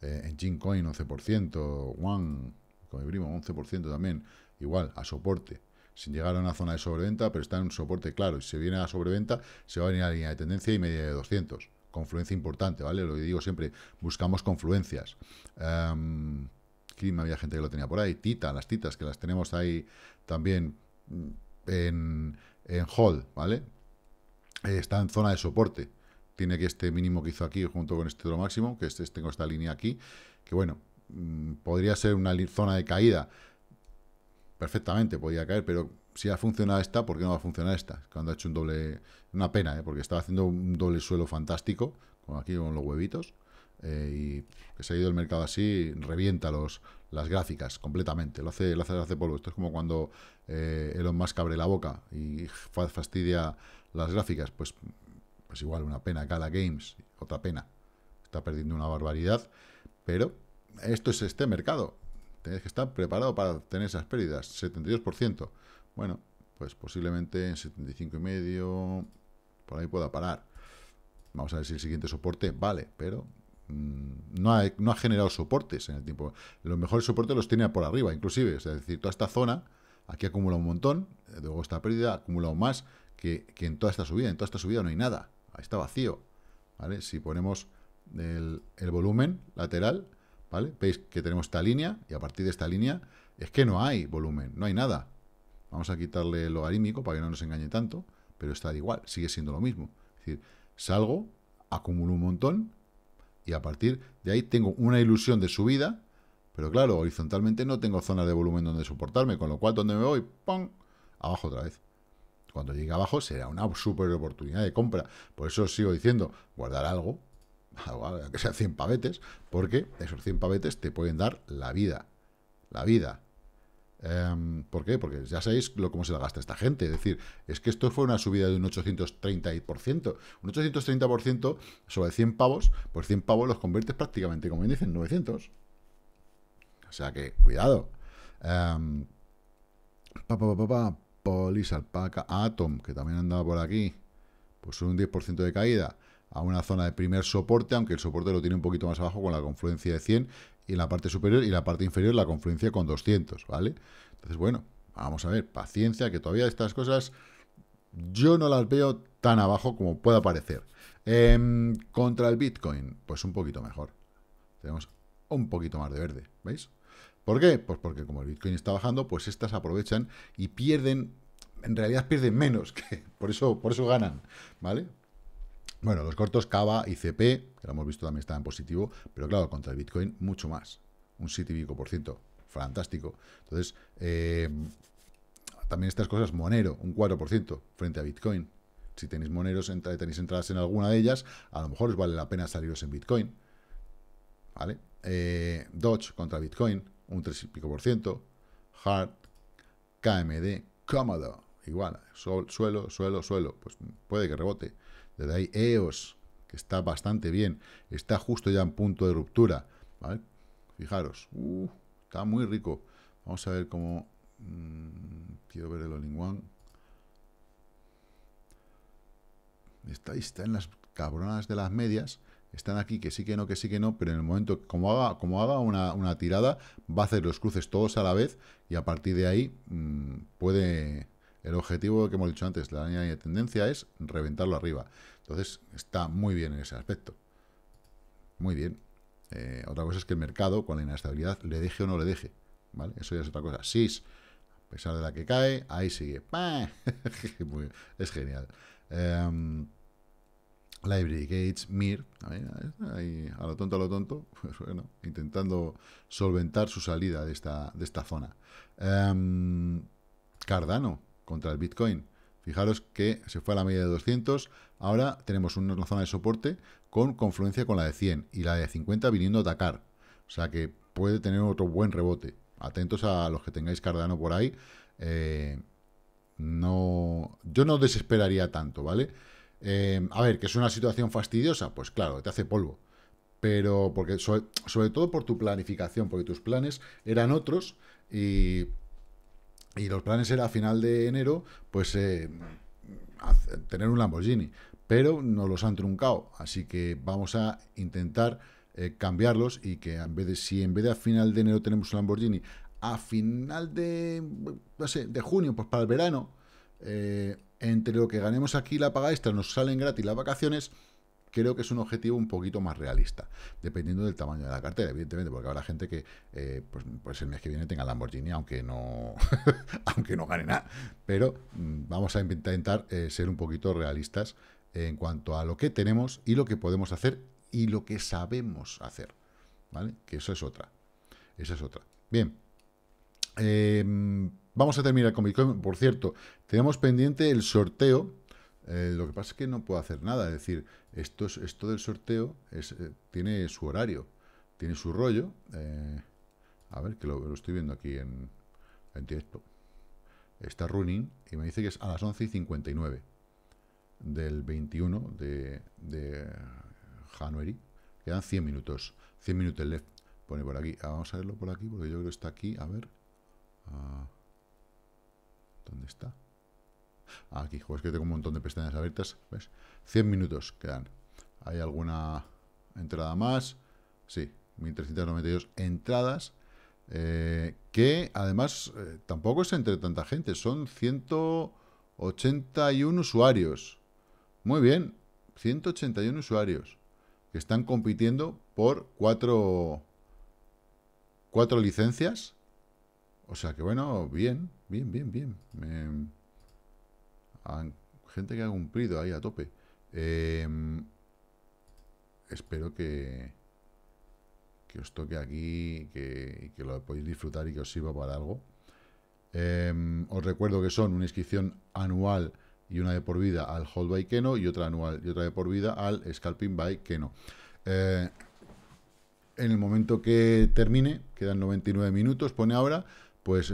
Speaker 1: Eh, en Gincoin 11%, One, con mi primo 11% también, igual, a soporte, sin llegar a una zona de sobreventa, pero está en un soporte claro. Y si viene a sobreventa, se va a venir a la línea de tendencia y media de 200 confluencia importante, ¿vale? Lo digo siempre, buscamos confluencias. Em, aquí había gente que lo tenía por ahí. Tita, las titas, que las tenemos ahí también mm, en, Hall, ¿vale? Eh, está en zona de soporte. Tiene que este mínimo que hizo aquí junto con este otro máximo, que este, tengo esta línea aquí, que bueno, mm, podría ser una zona de caída. Perfectamente, podría caer, pero si ha funcionado esta, ¿por qué no va a funcionar esta? Cuando ha hecho un doble... Una pena, ¿eh? porque estaba haciendo un doble suelo fantástico, como aquí con los huevitos, eh, y que se ha ido el mercado así, revienta los, las gráficas completamente, lo hace, lo hace, lo polvo. Esto es como cuando eh, Elon Musk abre la boca y fastidia las gráficas, pues, pues igual, una pena, Gala Games, otra pena. Está perdiendo una barbaridad, pero esto es este mercado. Tienes que estar preparado para tener esas pérdidas, 72%. Bueno, pues posiblemente en 75 y medio, por ahí pueda parar. Vamos a ver si el siguiente soporte vale, pero mm, no, ha, generado soportes en el tiempo. Los mejores soportes los tiene por arriba, inclusive. Es decir, toda esta zona, aquí acumula un montón, eh, luego esta pérdida ha acumulado más que, en toda esta subida. En toda esta subida no hay nada, ahí está vacío. ¿vale? Si ponemos el, el volumen lateral, ¿vale? veis que tenemos esta línea y a partir de esta línea es que no hay volumen, no hay nada. Vamos a quitarle el logarítmico para que no nos engañe tanto, pero está igual, sigue siendo lo mismo. Es decir, salgo, acumulo un montón y a partir de ahí tengo una ilusión de subida, pero claro, horizontalmente no tengo zonas de volumen donde soportarme, con lo cual, donde me voy? ¡Pum! Abajo otra vez. Cuando llegue abajo será una super oportunidad de compra. Por eso sigo diciendo, guardar algo, algo que sea 100 pavetes, porque esos 100 pavetes te pueden dar la vida. La vida. Em, ¿Por qué? Porque ya sabéis lo, cómo se la gasta esta gente. Es decir, es que esto fue una subida de un 830%. Un 830% sobre 100 pavos, pues 100 pavos los conviertes prácticamente, como bien dicen, 900. O sea que, cuidado. Em, polis, Alpaca, Atom, que también andaba por aquí. Pues un 10% de caída a una zona de primer soporte, aunque el soporte lo tiene un poquito más abajo con la confluencia de 100 y la parte superior y la parte inferior la confluencia con 200, ¿vale? Entonces, bueno, vamos a ver, paciencia, que todavía estas cosas yo no las veo tan abajo como pueda parecer. Em, contra el Bitcoin, pues un poquito mejor. Tenemos un poquito más de verde, ¿veis? ¿Por qué? Pues porque como el Bitcoin está bajando, pues estas aprovechan y pierden, en realidad pierden menos, que por eso, por eso ganan, ¿vale? Bueno, los cortos Cava y CP, que lo hemos visto también está en positivo, pero claro, contra el Bitcoin mucho más, un 7 y pico por ciento, fantástico. Entonces, eh, también estas cosas, Monero, un 4% frente a Bitcoin. Si tenéis Moneros, tenéis entradas en alguna de ellas, a lo mejor os vale la pena saliros en Bitcoin. ¿Vale? Eh, Dodge contra Bitcoin, un 3 y pico por ciento. Hard, KMD, Commodore, igual, suelo, suelo, suelo, pues puede que rebote. Desde ahí EOS, que está bastante bien. Está justo ya en punto de ruptura. Fijaros, uh, está muy rico. Vamos a ver cómo... Mm, quiero ver el all one Está, en las cabronas de las medias están aquí, que sí que no, que sí que no, pero en el momento, como haga, como haga una, tirada, va a hacer los cruces todos a la vez y a partir de ahí mm, puede, el objetivo que hemos dicho antes, la línea de tendencia, es reventarlo arriba. Entonces, está muy bien en ese aspecto. Muy bien. Eh, otra cosa es que el mercado, con la inestabilidad, le deje o no le deje. ¿vale? Eso ya es otra cosa. SIS, a pesar de la que cae, ahí sigue. es genial. Em, Library Gates, MIR, a lo tonto, a lo tonto, pues bueno, intentando solventar su salida de esta, de esta zona. Em, Cardano, contra el Bitcoin. Fijaros que se fue a la media de 200, ahora tenemos una zona de soporte con confluencia con la de 100 y la de 50 viniendo a atacar. O sea que puede tener otro buen rebote. Atentos a los que tengáis Cardano por ahí. Eh, no, yo no desesperaría tanto, ¿vale? Eh, a ver, que es una situación fastidiosa, pues claro, te hace polvo. Pero porque sobre todo por tu planificación, porque tus planes eran otros y y los planes era a final de enero, pues eh, tener un Lamborghini. Pero nos los han truncado. Así que vamos a intentar eh, cambiarlos y que en vez de, si en vez de a final de enero tenemos un Lamborghini, a final de, de junio, pues para el verano, eh, entre lo que ganemos aquí la paga extra, nos salen gratis las vacaciones, creo que es un objetivo un poquito más realista, dependiendo del tamaño de la cartera, evidentemente, porque habrá gente que eh, pues, pues, el mes que viene tenga Lamborghini, aunque no, aunque no gane nada. Pero mm, vamos a intentar eh, ser un poquito realistas en cuanto a lo que tenemos y lo que podemos hacer y lo que sabemos hacer. ¿Vale? Que eso es otra. Esa es otra. Bien. Em, vamos a terminar con Bitcoin. Por cierto, tenemos pendiente el sorteo. Eh, lo que pasa es que no puedo hacer nada. Es decir, esto, es, del sorteo eh, tiene su horario, tiene su rollo. Eh, a ver, que lo, estoy viendo aquí en, directo. Está running y me dice que es a las 11 y 59 del 21 de, de January. Quedan 100 minutos. 100 minutos left. Pone por aquí. Ah, vamos a verlo por aquí porque yo creo que está aquí. A ver. Ah, ¿Dónde está? Aquí, joder, es que tengo un montón de pestañas abiertas. ¿Ves? 100 minutos quedan. ¿Hay alguna entrada más? Sí, 1392 entradas. Eh, que además eh, tampoco es entre tanta gente, son 181 usuarios. Muy bien, 181 usuarios que están compitiendo por cuatro, cuatro licencias. O sea que bueno, bien, bien, bien, bien. Em, gente que ha cumplido ahí a tope. Em, espero que, que os toque aquí, que, que lo podéis disfrutar y que os sirva para algo. Em, os recuerdo que son una inscripción anual y una de por vida al Hold by Keno y otra anual y otra de por vida al Scalping by Keno. Eh, en el momento que termine, quedan 99 minutos, pone ahora, pues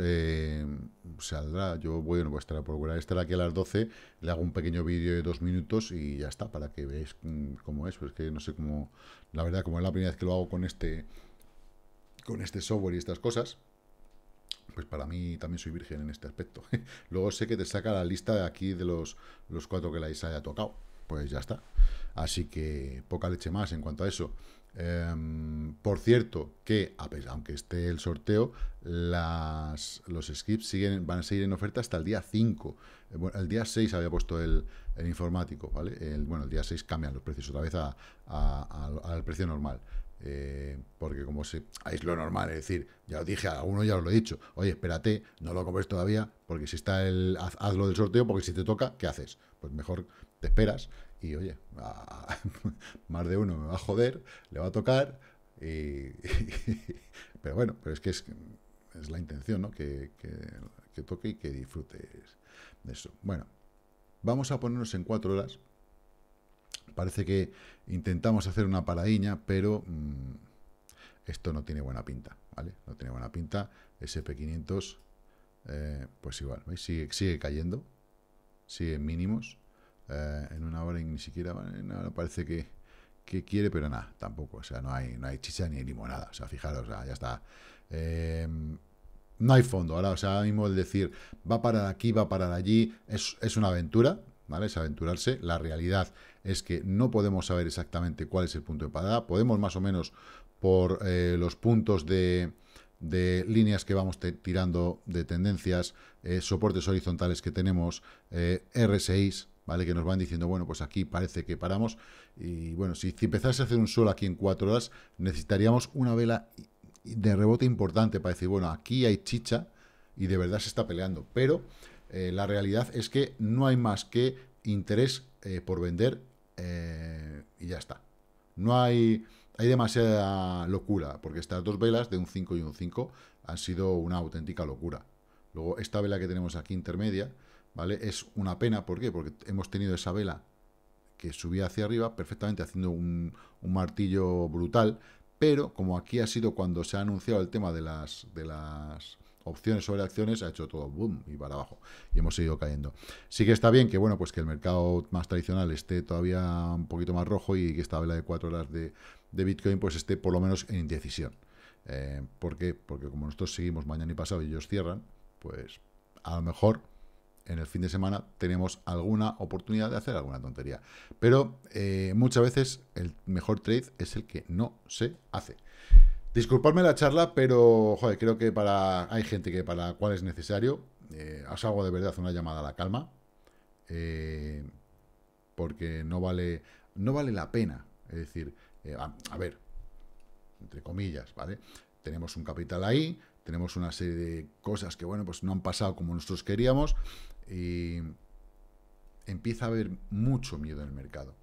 Speaker 1: saldrá, yo voy a procurar estar aquí a las 12, le hago un pequeño vídeo de dos minutos y ya está, para que veáis mm, cómo es, pues que no sé cómo, la verdad, como es la primera vez que lo hago con este, con este software y estas cosas, pues para mí también soy virgen en este aspecto. Luego sé que te saca la lista de aquí de los, los cuatro que la ISA haya tocado, pues ya está. Así que poca leche más en cuanto a eso. Em, por cierto, que aunque esté el sorteo, las, los skips siguen, van a seguir en oferta hasta el día 5. Eh, el día 6 había puesto el, informático, ¿vale? El, bueno, el día 6 cambian los precios otra vez al precio normal. Eh, porque como se, es lo normal, es decir, ya os dije a uno, ya os lo he dicho, oye, espérate, no lo compres todavía, porque si está el, hazlo del sorteo, porque si te toca, ¿qué haces? Pues mejor te esperas y oye, más de uno me va a joder, le va a tocar, pero bueno, pero es que es, la intención, ¿no? Que, toque y que disfrutes de eso. Bueno, vamos a ponernos en cuatro horas. Parece que intentamos hacer una paradiña, pero mm, esto no tiene buena pinta, ¿vale? No tiene buena pinta. SP500, eh, pues igual, ¿veis? Sigue, sigue cayendo, sigue en mínimos. Eh, en una hora ni siquiera, parece que, quiere, pero nada, tampoco, o sea, no hay, no hay chicha ni limonada, o sea, fijaros, ya está. Eh, no hay fondo, ahora, o sea, ahora mismo el decir, va para aquí, va para allí, es, una aventura, ¿vale? Es aventurarse, la realidad es que no podemos saber exactamente cuál es el punto de parada, podemos más o menos por eh, los puntos de, líneas que vamos tirando de tendencias, soportes horizontales que tenemos, R6, que nos van diciendo, bueno, pues aquí parece que paramos. Y bueno, si, empezase a hacer un sol aquí en cuatro horas, necesitaríamos una vela de rebote importante para decir, bueno, aquí hay chicha y de verdad se está peleando. Pero eh, la realidad es que no hay más que interés eh, por vender eh, y ya está. No hay, hay demasiada locura, porque estas dos velas de un 5 y un 5 han sido una auténtica locura. Luego, esta vela que tenemos aquí intermedia, ¿vale? Es una pena, ¿por qué? Porque hemos tenido esa vela que subía hacia arriba perfectamente haciendo un, martillo brutal, pero como aquí ha sido cuando se ha anunciado el tema de las, de las opciones sobre acciones, ha hecho todo boom y para abajo. Y hemos seguido cayendo. Sí que está bien que, bueno, pues que el mercado más tradicional esté todavía un poquito más rojo y que esta vela de cuatro horas de, Bitcoin pues esté por lo menos en indecisión. Eh, ¿Por qué? Porque como nosotros seguimos mañana y pasado y ellos cierran, pues a lo mejor en el fin de semana tenemos alguna oportunidad de hacer alguna tontería. Pero eh, muchas veces el mejor trade es el que no se hace. Disculpadme la charla, pero joder, creo que para hay gente que para la cual es necesario. Eh, os hago de verdad una llamada a la calma. Eh, porque no vale, no vale la pena. Es decir, eh, a ver, entre comillas, ¿vale? Tenemos un capital ahí, tenemos una serie de cosas que, bueno, pues no han pasado como nosotros queríamos, y eh, empieza a haber mucho miedo en el mercado.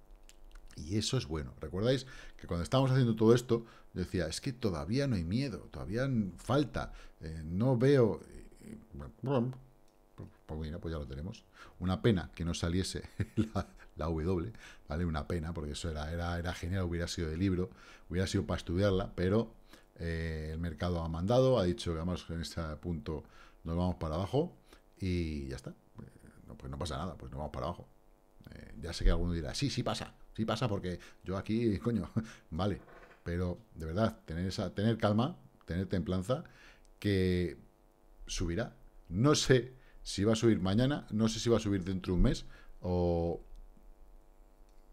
Speaker 1: Y eso es bueno. ¿Recordáis que cuando estábamos haciendo todo esto, decía, es que todavía no hay miedo, todavía falta, eh, no veo... Eh, pues, pues ya lo tenemos. Una pena que no saliese la, W, ¿vale? Una pena, porque eso era, era, era, genial, hubiera sido de libro, hubiera sido para estudiarla, pero el mercado ha mandado, ha dicho que además en este punto nos vamos para abajo y ya está pues no pasa nada, pues no vamos para abajo. Eh, ya sé que alguno dirá, sí, sí pasa, sí pasa porque yo aquí, coño, vale. Pero de verdad, tener, esa, tener calma, tener templanza, que subirá. No sé si va a subir mañana, no sé si va a subir dentro de un mes o...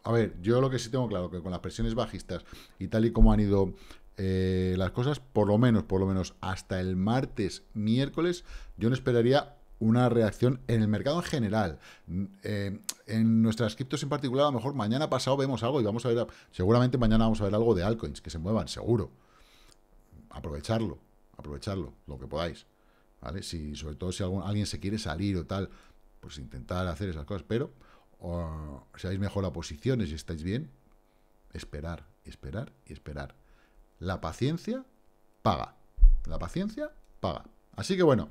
Speaker 1: A ver, yo lo que sí tengo claro, que con las presiones bajistas y tal y como han ido eh, las cosas, por lo menos, por lo menos hasta el martes, miércoles, yo no esperaría una reacción en el mercado en general. Eh, en nuestras criptos en particular, a lo mejor mañana pasado vemos algo y vamos a ver, seguramente mañana vamos a ver algo de altcoins, que se muevan, seguro. Aprovecharlo, aprovecharlo, lo que podáis. ¿Vale? Si, sobre todo si alguien se quiere salir o tal, pues intentar hacer esas cosas, pero o, seáis mejor a posiciones y estáis bien, esperar, esperar y esperar. La paciencia paga. La paciencia paga. Así que bueno,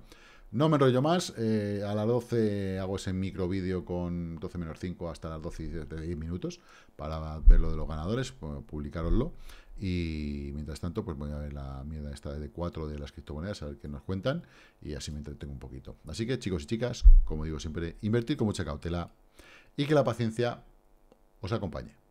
Speaker 1: no me enrollo más, eh, a las 12 hago ese micro vídeo con 12 menos 5 hasta las 12 y 10 minutos para ver lo de los ganadores, publicaroslo. Y mientras tanto, pues voy a ver la mierda esta de cuatro de las criptomonedas, a ver qué nos cuentan y así me entretengo un poquito. Así que chicos y chicas, como digo siempre, invertir con mucha cautela y que la paciencia os acompañe.